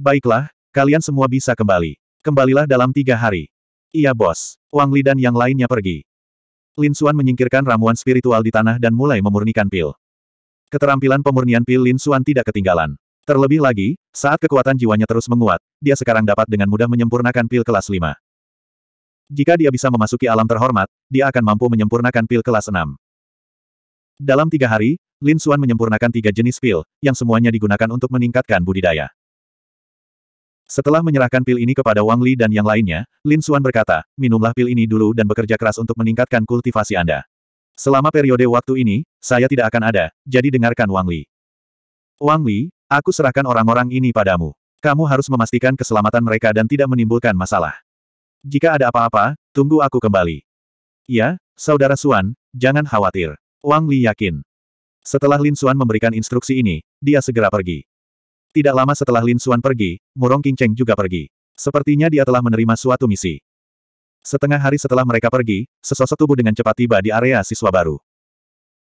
Baiklah, kalian semua bisa kembali. Kembalilah dalam tiga hari. Iya bos. Wang Li dan yang lainnya pergi. Lin Xuan menyingkirkan ramuan spiritual di tanah dan mulai memurnikan pil. Keterampilan pemurnian pil Lin Xuan tidak ketinggalan. Terlebih lagi, saat kekuatan jiwanya terus menguat, dia sekarang dapat dengan mudah menyempurnakan pil kelas 5. Jika dia bisa memasuki alam terhormat, dia akan mampu menyempurnakan pil kelas 6. Dalam tiga hari, Lin Xuan menyempurnakan tiga jenis pil, yang semuanya digunakan untuk meningkatkan budidaya. Setelah menyerahkan pil ini kepada Wang Li dan yang lainnya, Lin Xuan berkata, minumlah pil ini dulu dan bekerja keras untuk meningkatkan kultivasi Anda. Selama periode waktu ini, saya tidak akan ada, jadi dengarkan Wang Li. Wang Li, aku serahkan orang-orang ini padamu. Kamu harus memastikan keselamatan mereka dan tidak menimbulkan masalah. Jika ada apa-apa, tunggu aku kembali. Ya, Saudara Suan, jangan khawatir. Wang Li yakin. Setelah Lin Xuan memberikan instruksi ini, dia segera pergi. Tidak lama setelah Lin Xuan pergi, Murong Qingcheng juga pergi. Sepertinya dia telah menerima suatu misi. Setengah hari setelah mereka pergi, sesosok tubuh dengan cepat tiba di area siswa baru.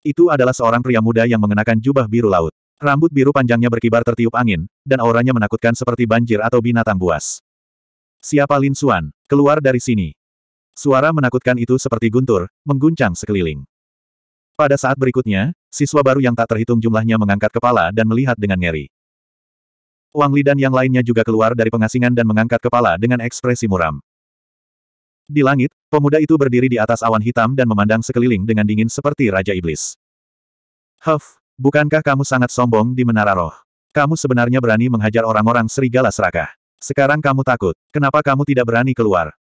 Itu adalah seorang pria muda yang mengenakan jubah biru laut. Rambut biru panjangnya berkibar tertiup angin, dan auranya menakutkan seperti banjir atau binatang buas. Siapa Lin Xuan? Keluar dari sini. Suara menakutkan itu seperti guntur, mengguncang sekeliling. Pada saat berikutnya, siswa baru yang tak terhitung jumlahnya mengangkat kepala dan melihat dengan ngeri. Wang Li dan yang lainnya juga keluar dari pengasingan dan mengangkat kepala dengan ekspresi muram. Di langit, pemuda itu berdiri di atas awan hitam dan memandang sekeliling dengan dingin seperti Raja Iblis. Huff, bukankah kamu sangat sombong di Menara Roh? Kamu sebenarnya berani menghajar orang-orang serigala serakah. Sekarang kamu takut, kenapa kamu tidak berani keluar?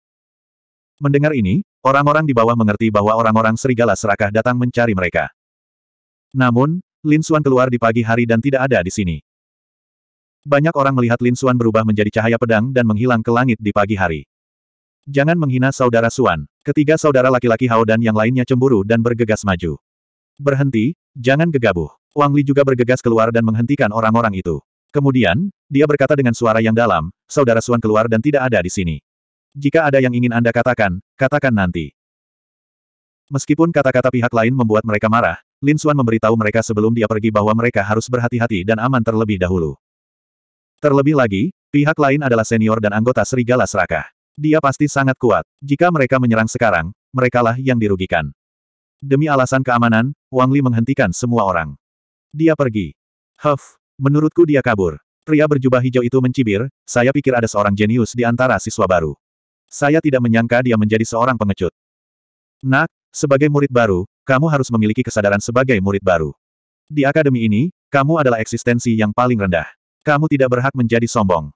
Mendengar ini, orang-orang di bawah mengerti bahwa orang-orang serigala serakah datang mencari mereka. Namun, Lin Xuan keluar di pagi hari dan tidak ada di sini. Banyak orang melihat Lin Suan berubah menjadi cahaya pedang dan menghilang ke langit di pagi hari. Jangan menghina saudara Suan. Ketiga saudara laki-laki Hao dan yang lainnya cemburu dan bergegas maju. Berhenti, jangan gegabah. Wang Li juga bergegas keluar dan menghentikan orang-orang itu. Kemudian, dia berkata dengan suara yang dalam, saudara Suan keluar dan tidak ada di sini. Jika ada yang ingin Anda katakan, katakan nanti. Meskipun kata-kata pihak lain membuat mereka marah, Lin Xuan memberitahu mereka sebelum dia pergi bahwa mereka harus berhati-hati dan aman terlebih dahulu. Terlebih lagi, pihak lain adalah senior dan anggota Serigala Serakah. Dia pasti sangat kuat. Jika mereka menyerang sekarang, merekalah yang dirugikan. Demi alasan keamanan, Wang Li menghentikan semua orang. Dia pergi. Huff, menurutku dia kabur. Pria berjubah hijau itu mencibir, saya pikir ada seorang jenius di antara siswa baru. Saya tidak menyangka dia menjadi seorang pengecut. Nak, sebagai murid baru, kamu harus memiliki kesadaran sebagai murid baru. Di akademi ini, kamu adalah eksistensi yang paling rendah. Kamu tidak berhak menjadi sombong.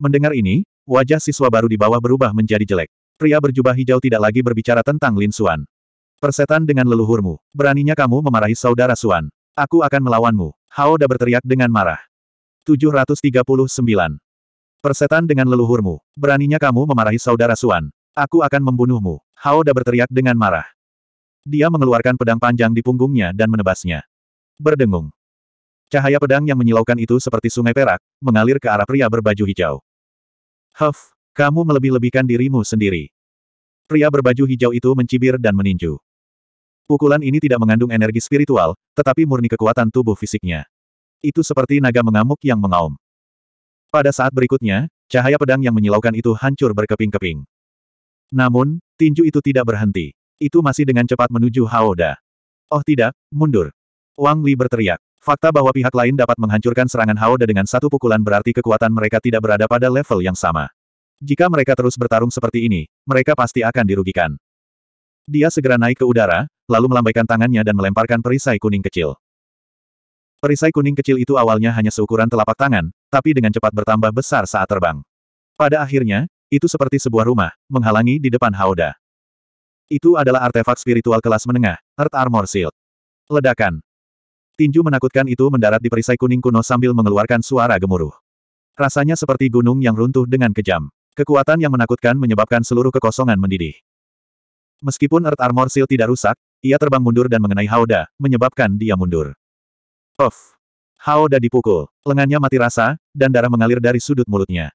Mendengar ini, wajah siswa baru di bawah berubah menjadi jelek. Pria berjubah hijau tidak lagi berbicara tentang Lin Suan. Persetan dengan leluhurmu, beraninya kamu memarahi saudara Suan. Aku akan melawanmu. Da berteriak dengan marah. 739. Persetan dengan leluhurmu, beraninya kamu memarahi saudara Suan. Aku akan membunuhmu. Da berteriak dengan marah. Dia mengeluarkan pedang panjang di punggungnya dan menebasnya. Berdengung. Cahaya pedang yang menyilaukan itu seperti sungai perak, mengalir ke arah pria berbaju hijau. Huff, kamu melebih-lebihkan dirimu sendiri. Pria berbaju hijau itu mencibir dan meninju. Pukulan ini tidak mengandung energi spiritual, tetapi murni kekuatan tubuh fisiknya. Itu seperti naga mengamuk yang mengaum. Pada saat berikutnya, cahaya pedang yang menyilaukan itu hancur berkeping-keping. Namun, tinju itu tidak berhenti. Itu masih dengan cepat menuju Haoda. Oh tidak, mundur. Wang Li berteriak. Fakta bahwa pihak lain dapat menghancurkan serangan Haoda dengan satu pukulan berarti kekuatan mereka tidak berada pada level yang sama. Jika mereka terus bertarung seperti ini, mereka pasti akan dirugikan. Dia segera naik ke udara, lalu melambaikan tangannya dan melemparkan perisai kuning kecil. Perisai kuning kecil itu awalnya hanya seukuran telapak tangan, tapi dengan cepat bertambah besar saat terbang. Pada akhirnya, itu seperti sebuah rumah, menghalangi di depan Haoda. Itu adalah artefak spiritual kelas menengah, Earth Armor Shield. Ledakan. Tinju menakutkan itu mendarat di perisai kuning kuno sambil mengeluarkan suara gemuruh. Rasanya seperti gunung yang runtuh dengan kejam. Kekuatan yang menakutkan menyebabkan seluruh kekosongan mendidih. Meskipun Earth Armor Seal tidak rusak, ia terbang mundur dan mengenai Haoda, menyebabkan dia mundur. Of! Haoda dipukul, lengannya mati rasa, dan darah mengalir dari sudut mulutnya.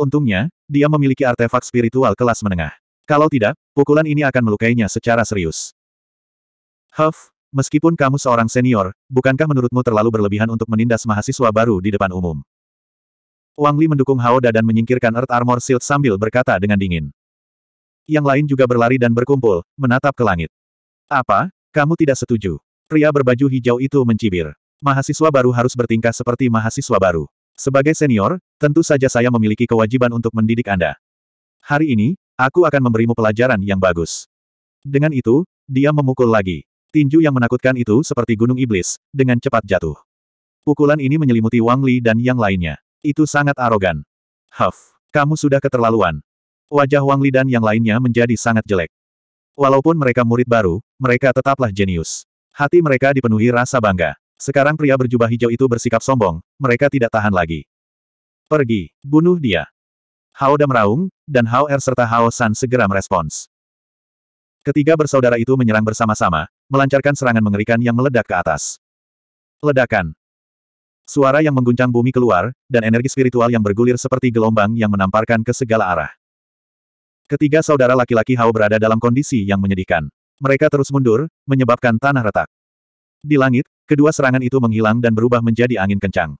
Untungnya, dia memiliki artefak spiritual kelas menengah. Kalau tidak, pukulan ini akan melukainya secara serius. Huff, Meskipun kamu seorang senior, bukankah menurutmu terlalu berlebihan untuk menindas mahasiswa baru di depan umum? Wang Li mendukung Haoda dan menyingkirkan Earth Armor Shield sambil berkata dengan dingin. Yang lain juga berlari dan berkumpul, menatap ke langit. Apa? Kamu tidak setuju? Pria berbaju hijau itu mencibir. Mahasiswa baru harus bertingkah seperti mahasiswa baru. Sebagai senior, tentu saja saya memiliki kewajiban untuk mendidik Anda. Hari ini, aku akan memberimu pelajaran yang bagus. Dengan itu, dia memukul lagi. Tinju yang menakutkan itu seperti gunung iblis, dengan cepat jatuh. Pukulan ini menyelimuti Wang Li dan yang lainnya. Itu sangat arogan. Huff, kamu sudah keterlaluan. Wajah Wang Li dan yang lainnya menjadi sangat jelek. Walaupun mereka murid baru, mereka tetaplah jenius. Hati mereka dipenuhi rasa bangga. Sekarang pria berjubah hijau itu bersikap sombong, mereka tidak tahan lagi. Pergi, bunuh dia. Hao Da meraung, dan Hao Er serta Hao San segera merespons. Ketiga bersaudara itu menyerang bersama-sama, melancarkan serangan mengerikan yang meledak ke atas. Ledakan. Suara yang mengguncang bumi keluar, dan energi spiritual yang bergulir seperti gelombang yang menamparkan ke segala arah. Ketiga saudara laki-laki Hao berada dalam kondisi yang menyedihkan. Mereka terus mundur, menyebabkan tanah retak. Di langit, kedua serangan itu menghilang dan berubah menjadi angin kencang.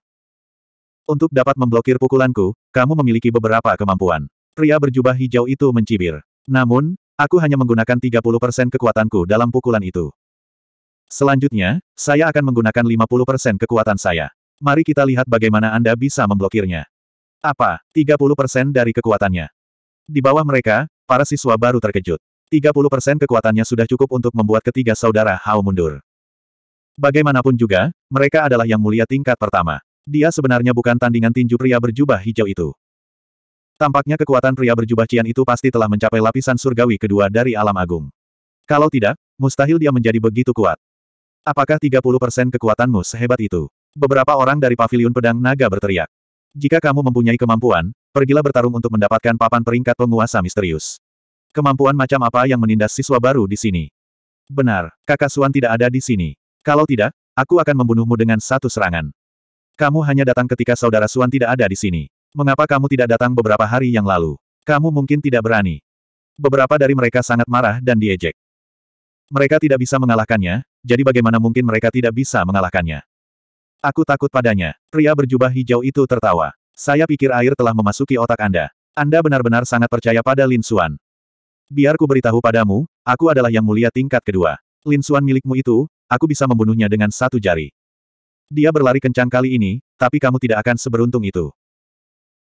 Untuk dapat memblokir pukulanku, kamu memiliki beberapa kemampuan. Pria berjubah hijau itu mencibir. Namun, aku hanya menggunakan 30% kekuatanku dalam pukulan itu. Selanjutnya, saya akan menggunakan 50% kekuatan saya. Mari kita lihat bagaimana Anda bisa memblokirnya. Apa? 30% dari kekuatannya. Di bawah mereka, para siswa baru terkejut. 30% kekuatannya sudah cukup untuk membuat ketiga saudara Hao mundur. Bagaimanapun juga, mereka adalah yang mulia tingkat pertama. Dia sebenarnya bukan tandingan tinju pria berjubah hijau itu. Tampaknya kekuatan pria berjubah Cian itu pasti telah mencapai lapisan surgawi kedua dari alam agung. Kalau tidak, mustahil dia menjadi begitu kuat. Apakah 30% kekuatanmu sehebat itu? Beberapa orang dari Paviliun pedang naga berteriak. Jika kamu mempunyai kemampuan, pergilah bertarung untuk mendapatkan papan peringkat penguasa misterius. Kemampuan macam apa yang menindas siswa baru di sini? Benar, kakak Suan tidak ada di sini. Kalau tidak, aku akan membunuhmu dengan satu serangan. Kamu hanya datang ketika saudara Suan tidak ada di sini. Mengapa kamu tidak datang beberapa hari yang lalu? Kamu mungkin tidak berani. Beberapa dari mereka sangat marah dan diejek. Mereka tidak bisa mengalahkannya, jadi bagaimana mungkin mereka tidak bisa mengalahkannya? Aku takut padanya. Pria berjubah hijau itu tertawa. Saya pikir air telah memasuki otak Anda. Anda benar-benar sangat percaya pada Lin Xuan. Biar ku beritahu padamu, aku adalah yang mulia tingkat kedua. Lin Xuan milikmu itu, aku bisa membunuhnya dengan satu jari. Dia berlari kencang kali ini, tapi kamu tidak akan seberuntung itu.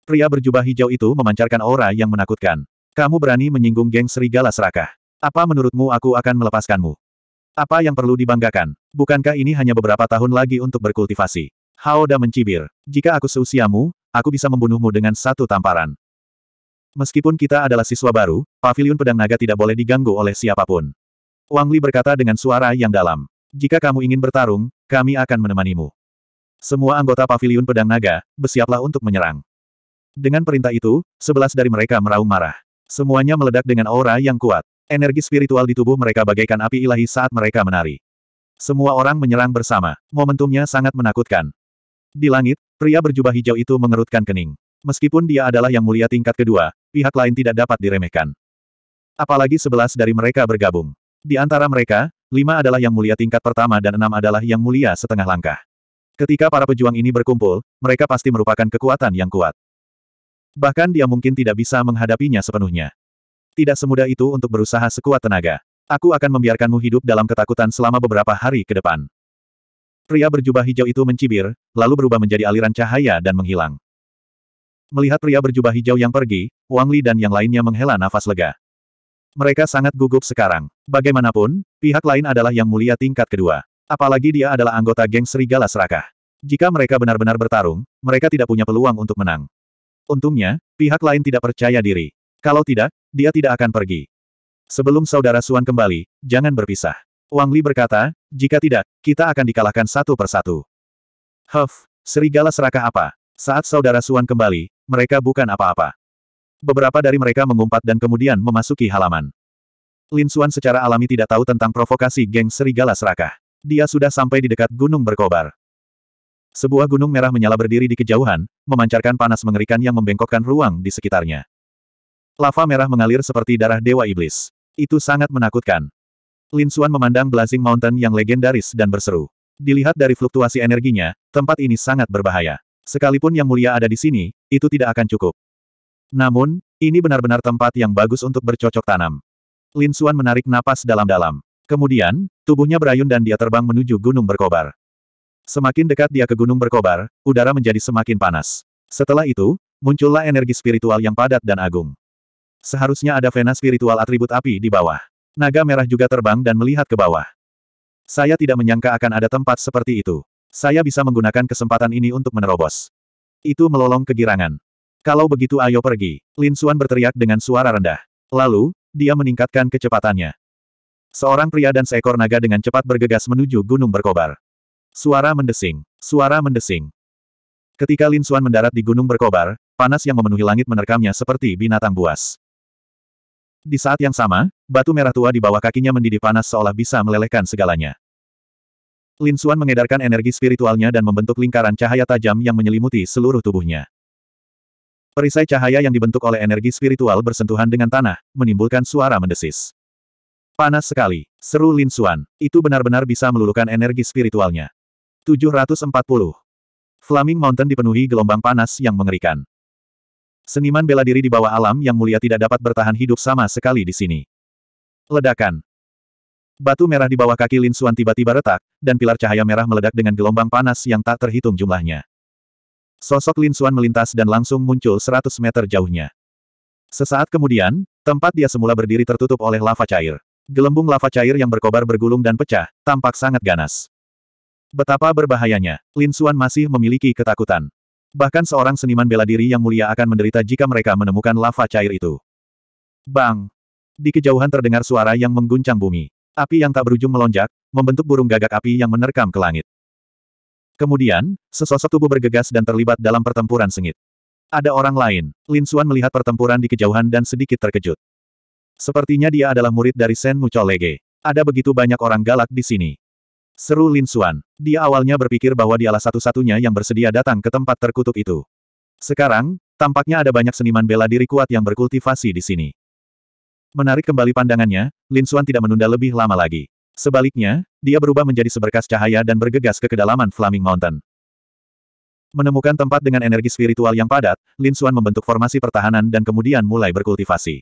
Pria berjubah hijau itu memancarkan aura yang menakutkan. Kamu berani menyinggung geng serigala serakah. Apa menurutmu aku akan melepaskanmu? Apa yang perlu dibanggakan? Bukankah ini hanya beberapa tahun lagi untuk berkultivasi? Haoda mencibir. Jika aku seusiamu, aku bisa membunuhmu dengan satu tamparan. Meskipun kita adalah siswa baru, pavilion pedang naga tidak boleh diganggu oleh siapapun. Wang Li berkata dengan suara yang dalam. Jika kamu ingin bertarung, kami akan menemanimu. Semua anggota pavilion pedang naga, bersiaplah untuk menyerang. Dengan perintah itu, sebelas dari mereka meraung marah. Semuanya meledak dengan aura yang kuat. Energi spiritual di tubuh mereka bagaikan api ilahi saat mereka menari. Semua orang menyerang bersama. Momentumnya sangat menakutkan. Di langit, pria berjubah hijau itu mengerutkan kening. Meskipun dia adalah yang mulia tingkat kedua, pihak lain tidak dapat diremehkan. Apalagi sebelas dari mereka bergabung. Di antara mereka, lima adalah yang mulia tingkat pertama dan enam adalah yang mulia setengah langkah. Ketika para pejuang ini berkumpul, mereka pasti merupakan kekuatan yang kuat. Bahkan dia mungkin tidak bisa menghadapinya sepenuhnya. Tidak semudah itu untuk berusaha sekuat tenaga. Aku akan membiarkanmu hidup dalam ketakutan selama beberapa hari ke depan. Pria berjubah hijau itu mencibir, lalu berubah menjadi aliran cahaya dan menghilang. Melihat pria berjubah hijau yang pergi, Wang Li dan yang lainnya menghela nafas lega. Mereka sangat gugup sekarang. Bagaimanapun, pihak lain adalah yang mulia tingkat kedua. Apalagi dia adalah anggota geng Serigala Serakah. Jika mereka benar-benar bertarung, mereka tidak punya peluang untuk menang. Untungnya, pihak lain tidak percaya diri. Kalau tidak, dia tidak akan pergi. Sebelum saudara Suan kembali, jangan berpisah. Wang Li berkata, jika tidak, kita akan dikalahkan satu persatu. Huff, serigala serakah apa? Saat saudara Suan kembali, mereka bukan apa-apa. Beberapa dari mereka mengumpat dan kemudian memasuki halaman. Lin Suan secara alami tidak tahu tentang provokasi geng serigala serakah. Dia sudah sampai di dekat gunung berkobar. Sebuah gunung merah menyala berdiri di kejauhan, memancarkan panas mengerikan yang membengkokkan ruang di sekitarnya. Lava merah mengalir seperti darah dewa iblis. Itu sangat menakutkan. Lin Xuan memandang Blazing Mountain yang legendaris dan berseru. Dilihat dari fluktuasi energinya, tempat ini sangat berbahaya. Sekalipun Yang Mulia ada di sini, itu tidak akan cukup. Namun, ini benar-benar tempat yang bagus untuk bercocok tanam. Lin Xuan menarik napas dalam-dalam. Kemudian, tubuhnya berayun dan dia terbang menuju gunung berkobar. Semakin dekat dia ke gunung berkobar, udara menjadi semakin panas. Setelah itu, muncullah energi spiritual yang padat dan agung. Seharusnya ada vena spiritual atribut api di bawah. Naga merah juga terbang dan melihat ke bawah. Saya tidak menyangka akan ada tempat seperti itu. Saya bisa menggunakan kesempatan ini untuk menerobos. Itu melolong kegirangan. Kalau begitu ayo pergi. Lin Suan berteriak dengan suara rendah. Lalu, dia meningkatkan kecepatannya. Seorang pria dan seekor naga dengan cepat bergegas menuju gunung berkobar. Suara mendesing. Suara mendesing. Ketika Lin Suan mendarat di gunung berkobar, panas yang memenuhi langit menerkamnya seperti binatang buas. Di saat yang sama, batu merah tua di bawah kakinya mendidih panas seolah bisa melelehkan segalanya. Lin Xuan mengedarkan energi spiritualnya dan membentuk lingkaran cahaya tajam yang menyelimuti seluruh tubuhnya. Perisai cahaya yang dibentuk oleh energi spiritual bersentuhan dengan tanah, menimbulkan suara mendesis. Panas sekali, seru Lin Xuan. Itu benar-benar bisa meluluhkan energi spiritualnya. 740. Flaming Mountain dipenuhi gelombang panas yang mengerikan. Seniman bela diri di bawah alam yang mulia tidak dapat bertahan hidup sama sekali di sini. Ledakan. Batu merah di bawah kaki Lin Xuan tiba-tiba retak, dan pilar cahaya merah meledak dengan gelombang panas yang tak terhitung jumlahnya. Sosok Lin Xuan melintas dan langsung muncul 100 meter jauhnya. Sesaat kemudian, tempat dia semula berdiri tertutup oleh lava cair. Gelembung lava cair yang berkobar bergulung dan pecah, tampak sangat ganas. Betapa berbahayanya, Lin Xuan masih memiliki ketakutan. Bahkan seorang seniman bela diri yang mulia akan menderita jika mereka menemukan lava cair itu. Bang! Di kejauhan terdengar suara yang mengguncang bumi. Api yang tak berujung melonjak, membentuk burung gagak api yang menerkam ke langit. Kemudian, sesosok tubuh bergegas dan terlibat dalam pertempuran sengit. Ada orang lain. Lin Suan melihat pertempuran di kejauhan dan sedikit terkejut. Sepertinya dia adalah murid dari Sen Mucholege. Ada begitu banyak orang galak di sini. Seru Lin Xuan. Dia awalnya berpikir bahwa dialah satu-satunya yang bersedia datang ke tempat terkutuk itu. Sekarang, tampaknya ada banyak seniman bela diri kuat yang berkultivasi di sini. Menarik kembali pandangannya, Lin Xuan tidak menunda lebih lama lagi. Sebaliknya, dia berubah menjadi seberkas cahaya dan bergegas ke kedalaman Flaming Mountain. Menemukan tempat dengan energi spiritual yang padat, Lin Xuan membentuk formasi pertahanan dan kemudian mulai berkultivasi.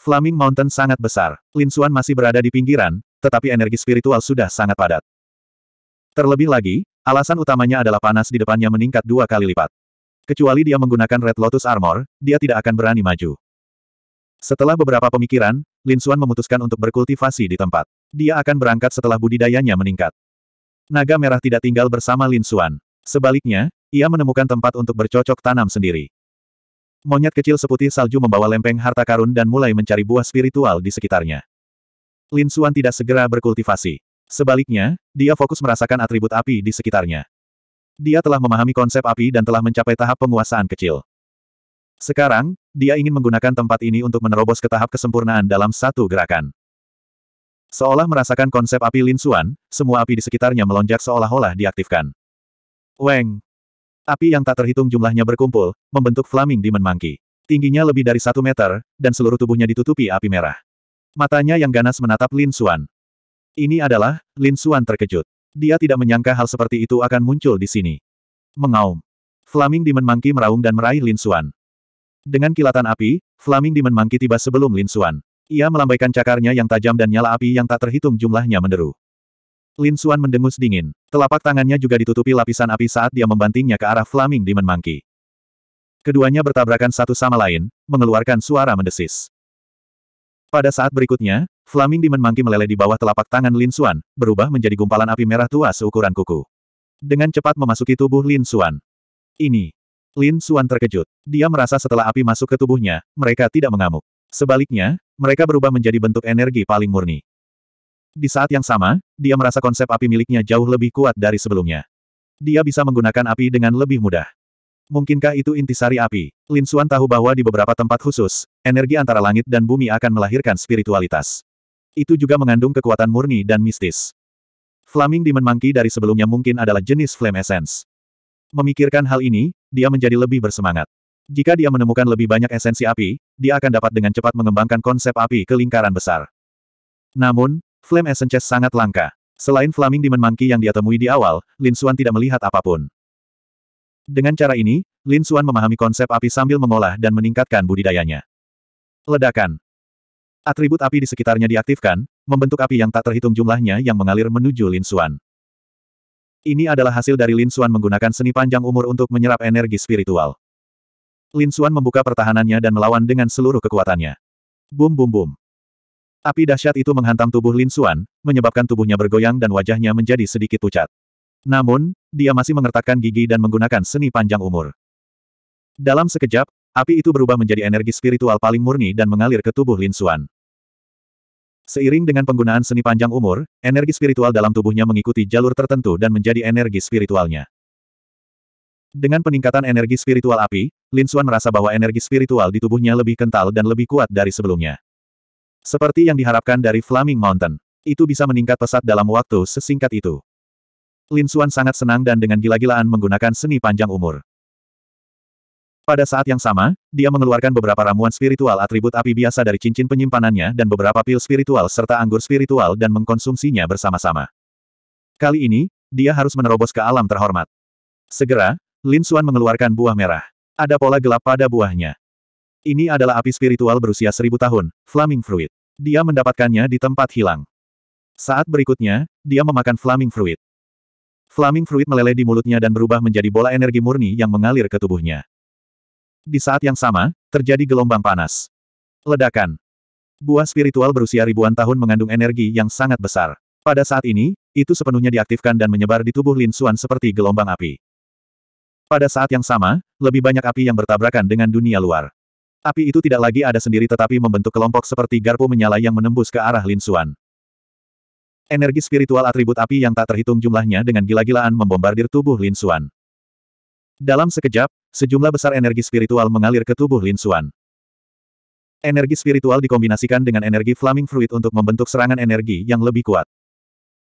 Flaming Mountain sangat besar. Lin Xuan masih berada di pinggiran, tetapi energi spiritual sudah sangat padat. Terlebih lagi, alasan utamanya adalah panas di depannya meningkat dua kali lipat. Kecuali dia menggunakan Red Lotus Armor, dia tidak akan berani maju. Setelah beberapa pemikiran, Lin Xuan memutuskan untuk berkultivasi di tempat. Dia akan berangkat setelah budidayanya meningkat. Naga merah tidak tinggal bersama Lin Xuan. Sebaliknya, ia menemukan tempat untuk bercocok tanam sendiri. Monyet kecil seputih salju membawa lempeng harta karun dan mulai mencari buah spiritual di sekitarnya. Lin Suan tidak segera berkultivasi. Sebaliknya, dia fokus merasakan atribut api di sekitarnya. Dia telah memahami konsep api dan telah mencapai tahap penguasaan kecil. Sekarang, dia ingin menggunakan tempat ini untuk menerobos ke tahap kesempurnaan dalam satu gerakan. Seolah merasakan konsep api Lin Suan, semua api di sekitarnya melonjak seolah-olah diaktifkan. Weng! Api yang tak terhitung jumlahnya berkumpul, membentuk flaming demon monkey. Tingginya lebih dari satu meter, dan seluruh tubuhnya ditutupi api merah. Matanya yang ganas menatap Lin Suan. Ini adalah, Lin Suan terkejut. Dia tidak menyangka hal seperti itu akan muncul di sini. Mengaum. Flaming Demon Monkey meraung dan meraih Lin Suan. Dengan kilatan api, Flaming Demon Monkey tiba sebelum Lin Suan. Ia melambaikan cakarnya yang tajam dan nyala api yang tak terhitung jumlahnya menderu. Lin Suan mendengus dingin. Telapak tangannya juga ditutupi lapisan api saat dia membantingnya ke arah Flaming Demon Monkey. Keduanya bertabrakan satu sama lain, mengeluarkan suara mendesis. Pada saat berikutnya, Flaming Demon Monkey meleleh di bawah telapak tangan Lin Xuan, berubah menjadi gumpalan api merah tua seukuran kuku. Dengan cepat memasuki tubuh Lin Xuan. Ini. Lin Xuan terkejut. Dia merasa setelah api masuk ke tubuhnya, mereka tidak mengamuk. Sebaliknya, mereka berubah menjadi bentuk energi paling murni. Di saat yang sama, dia merasa konsep api miliknya jauh lebih kuat dari sebelumnya. Dia bisa menggunakan api dengan lebih mudah. Mungkinkah itu intisari api? Lin Suan tahu bahwa di beberapa tempat khusus, energi antara langit dan bumi akan melahirkan spiritualitas. Itu juga mengandung kekuatan murni dan mistis. Flaming Demon Monkey dari sebelumnya mungkin adalah jenis Flame Essence. Memikirkan hal ini, dia menjadi lebih bersemangat. Jika dia menemukan lebih banyak esensi api, dia akan dapat dengan cepat mengembangkan konsep api ke lingkaran besar. Namun, Flame Essence sangat langka. Selain Flaming Demon Monkey yang dia temui di awal, Lin Suan tidak melihat apapun. Dengan cara ini, Lin Xuan memahami konsep api sambil mengolah dan meningkatkan budidayanya. Ledakan. Atribut api di sekitarnya diaktifkan, membentuk api yang tak terhitung jumlahnya yang mengalir menuju Lin Xuan. Ini adalah hasil dari Lin Xuan menggunakan seni panjang umur untuk menyerap energi spiritual. Lin Xuan membuka pertahanannya dan melawan dengan seluruh kekuatannya. Bum bum bum. Api dahsyat itu menghantam tubuh Lin Xuan, menyebabkan tubuhnya bergoyang dan wajahnya menjadi sedikit pucat. Namun, dia masih mengertakkan gigi dan menggunakan seni panjang umur. Dalam sekejap, api itu berubah menjadi energi spiritual paling murni dan mengalir ke tubuh Lin Xuan. Seiring dengan penggunaan seni panjang umur, energi spiritual dalam tubuhnya mengikuti jalur tertentu dan menjadi energi spiritualnya. Dengan peningkatan energi spiritual api, Lin Xuan merasa bahwa energi spiritual di tubuhnya lebih kental dan lebih kuat dari sebelumnya. Seperti yang diharapkan dari Flaming Mountain, itu bisa meningkat pesat dalam waktu sesingkat itu. Lin Xuan sangat senang dan dengan gila-gilaan menggunakan seni panjang umur. Pada saat yang sama, dia mengeluarkan beberapa ramuan spiritual atribut api biasa dari cincin penyimpanannya dan beberapa pil spiritual serta anggur spiritual dan mengkonsumsinya bersama-sama. Kali ini, dia harus menerobos ke alam terhormat. Segera, Lin Xuan mengeluarkan buah merah. Ada pola gelap pada buahnya. Ini adalah api spiritual berusia seribu tahun, Flaming Fruit. Dia mendapatkannya di tempat hilang. Saat berikutnya, dia memakan Flaming Fruit. Flaming Fruit meleleh di mulutnya dan berubah menjadi bola energi murni yang mengalir ke tubuhnya. Di saat yang sama, terjadi gelombang panas. Ledakan. Buah spiritual berusia ribuan tahun mengandung energi yang sangat besar. Pada saat ini, itu sepenuhnya diaktifkan dan menyebar di tubuh Lin Xuan seperti gelombang api. Pada saat yang sama, lebih banyak api yang bertabrakan dengan dunia luar. Api itu tidak lagi ada sendiri tetapi membentuk kelompok seperti garpu menyala yang menembus ke arah Lin Xuan. Energi spiritual atribut api yang tak terhitung jumlahnya dengan gila-gilaan membombardir tubuh Lin Xuan. Dalam sekejap, sejumlah besar energi spiritual mengalir ke tubuh Lin Xuan. Energi spiritual dikombinasikan dengan energi Flaming Fruit untuk membentuk serangan energi yang lebih kuat.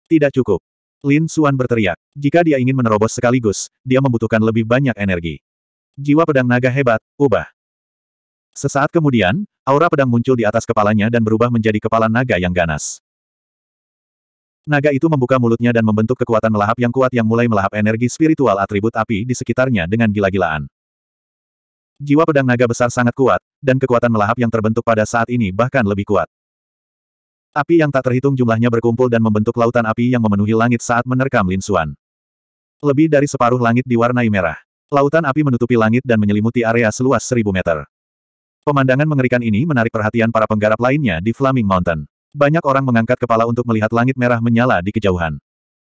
Tidak cukup. Lin Xuan berteriak. Jika dia ingin menerobos sekaligus, dia membutuhkan lebih banyak energi. Jiwa pedang naga hebat, ubah. Sesaat kemudian, aura pedang muncul di atas kepalanya dan berubah menjadi kepala naga yang ganas. Naga itu membuka mulutnya dan membentuk kekuatan melahap yang kuat yang mulai melahap energi spiritual atribut api di sekitarnya dengan gila-gilaan. Jiwa pedang naga besar sangat kuat, dan kekuatan melahap yang terbentuk pada saat ini bahkan lebih kuat. Api yang tak terhitung jumlahnya berkumpul dan membentuk lautan api yang memenuhi langit saat menerkam Lin Xuan. Lebih dari separuh langit diwarnai merah. Lautan api menutupi langit dan menyelimuti area seluas seribu meter. Pemandangan mengerikan ini menarik perhatian para penggarap lainnya di Flaming Mountain. Banyak orang mengangkat kepala untuk melihat langit merah menyala di kejauhan.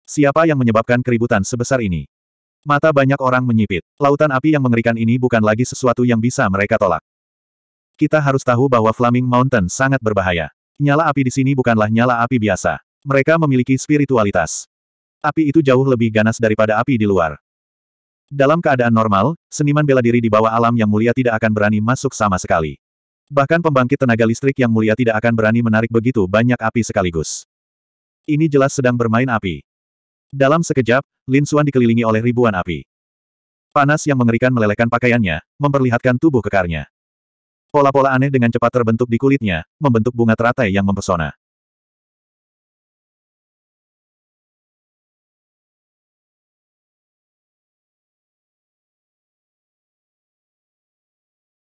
Siapa yang menyebabkan keributan sebesar ini? Mata banyak orang menyipit. Lautan api yang mengerikan ini bukan lagi sesuatu yang bisa mereka tolak. Kita harus tahu bahwa Flaming Mountain sangat berbahaya. Nyala api di sini bukanlah nyala api biasa. Mereka memiliki spiritualitas. Api itu jauh lebih ganas daripada api di luar. Dalam keadaan normal, seniman bela diri di bawah alam yang mulia tidak akan berani masuk sama sekali. Bahkan pembangkit tenaga listrik yang mulia tidak akan berani menarik begitu banyak api sekaligus. Ini jelas sedang bermain api. Dalam sekejap, Lin Xuan dikelilingi oleh ribuan api. Panas yang mengerikan melelehkan pakaiannya, memperlihatkan tubuh kekarnya. Pola-pola aneh dengan cepat terbentuk di kulitnya, membentuk bunga teratai yang mempesona.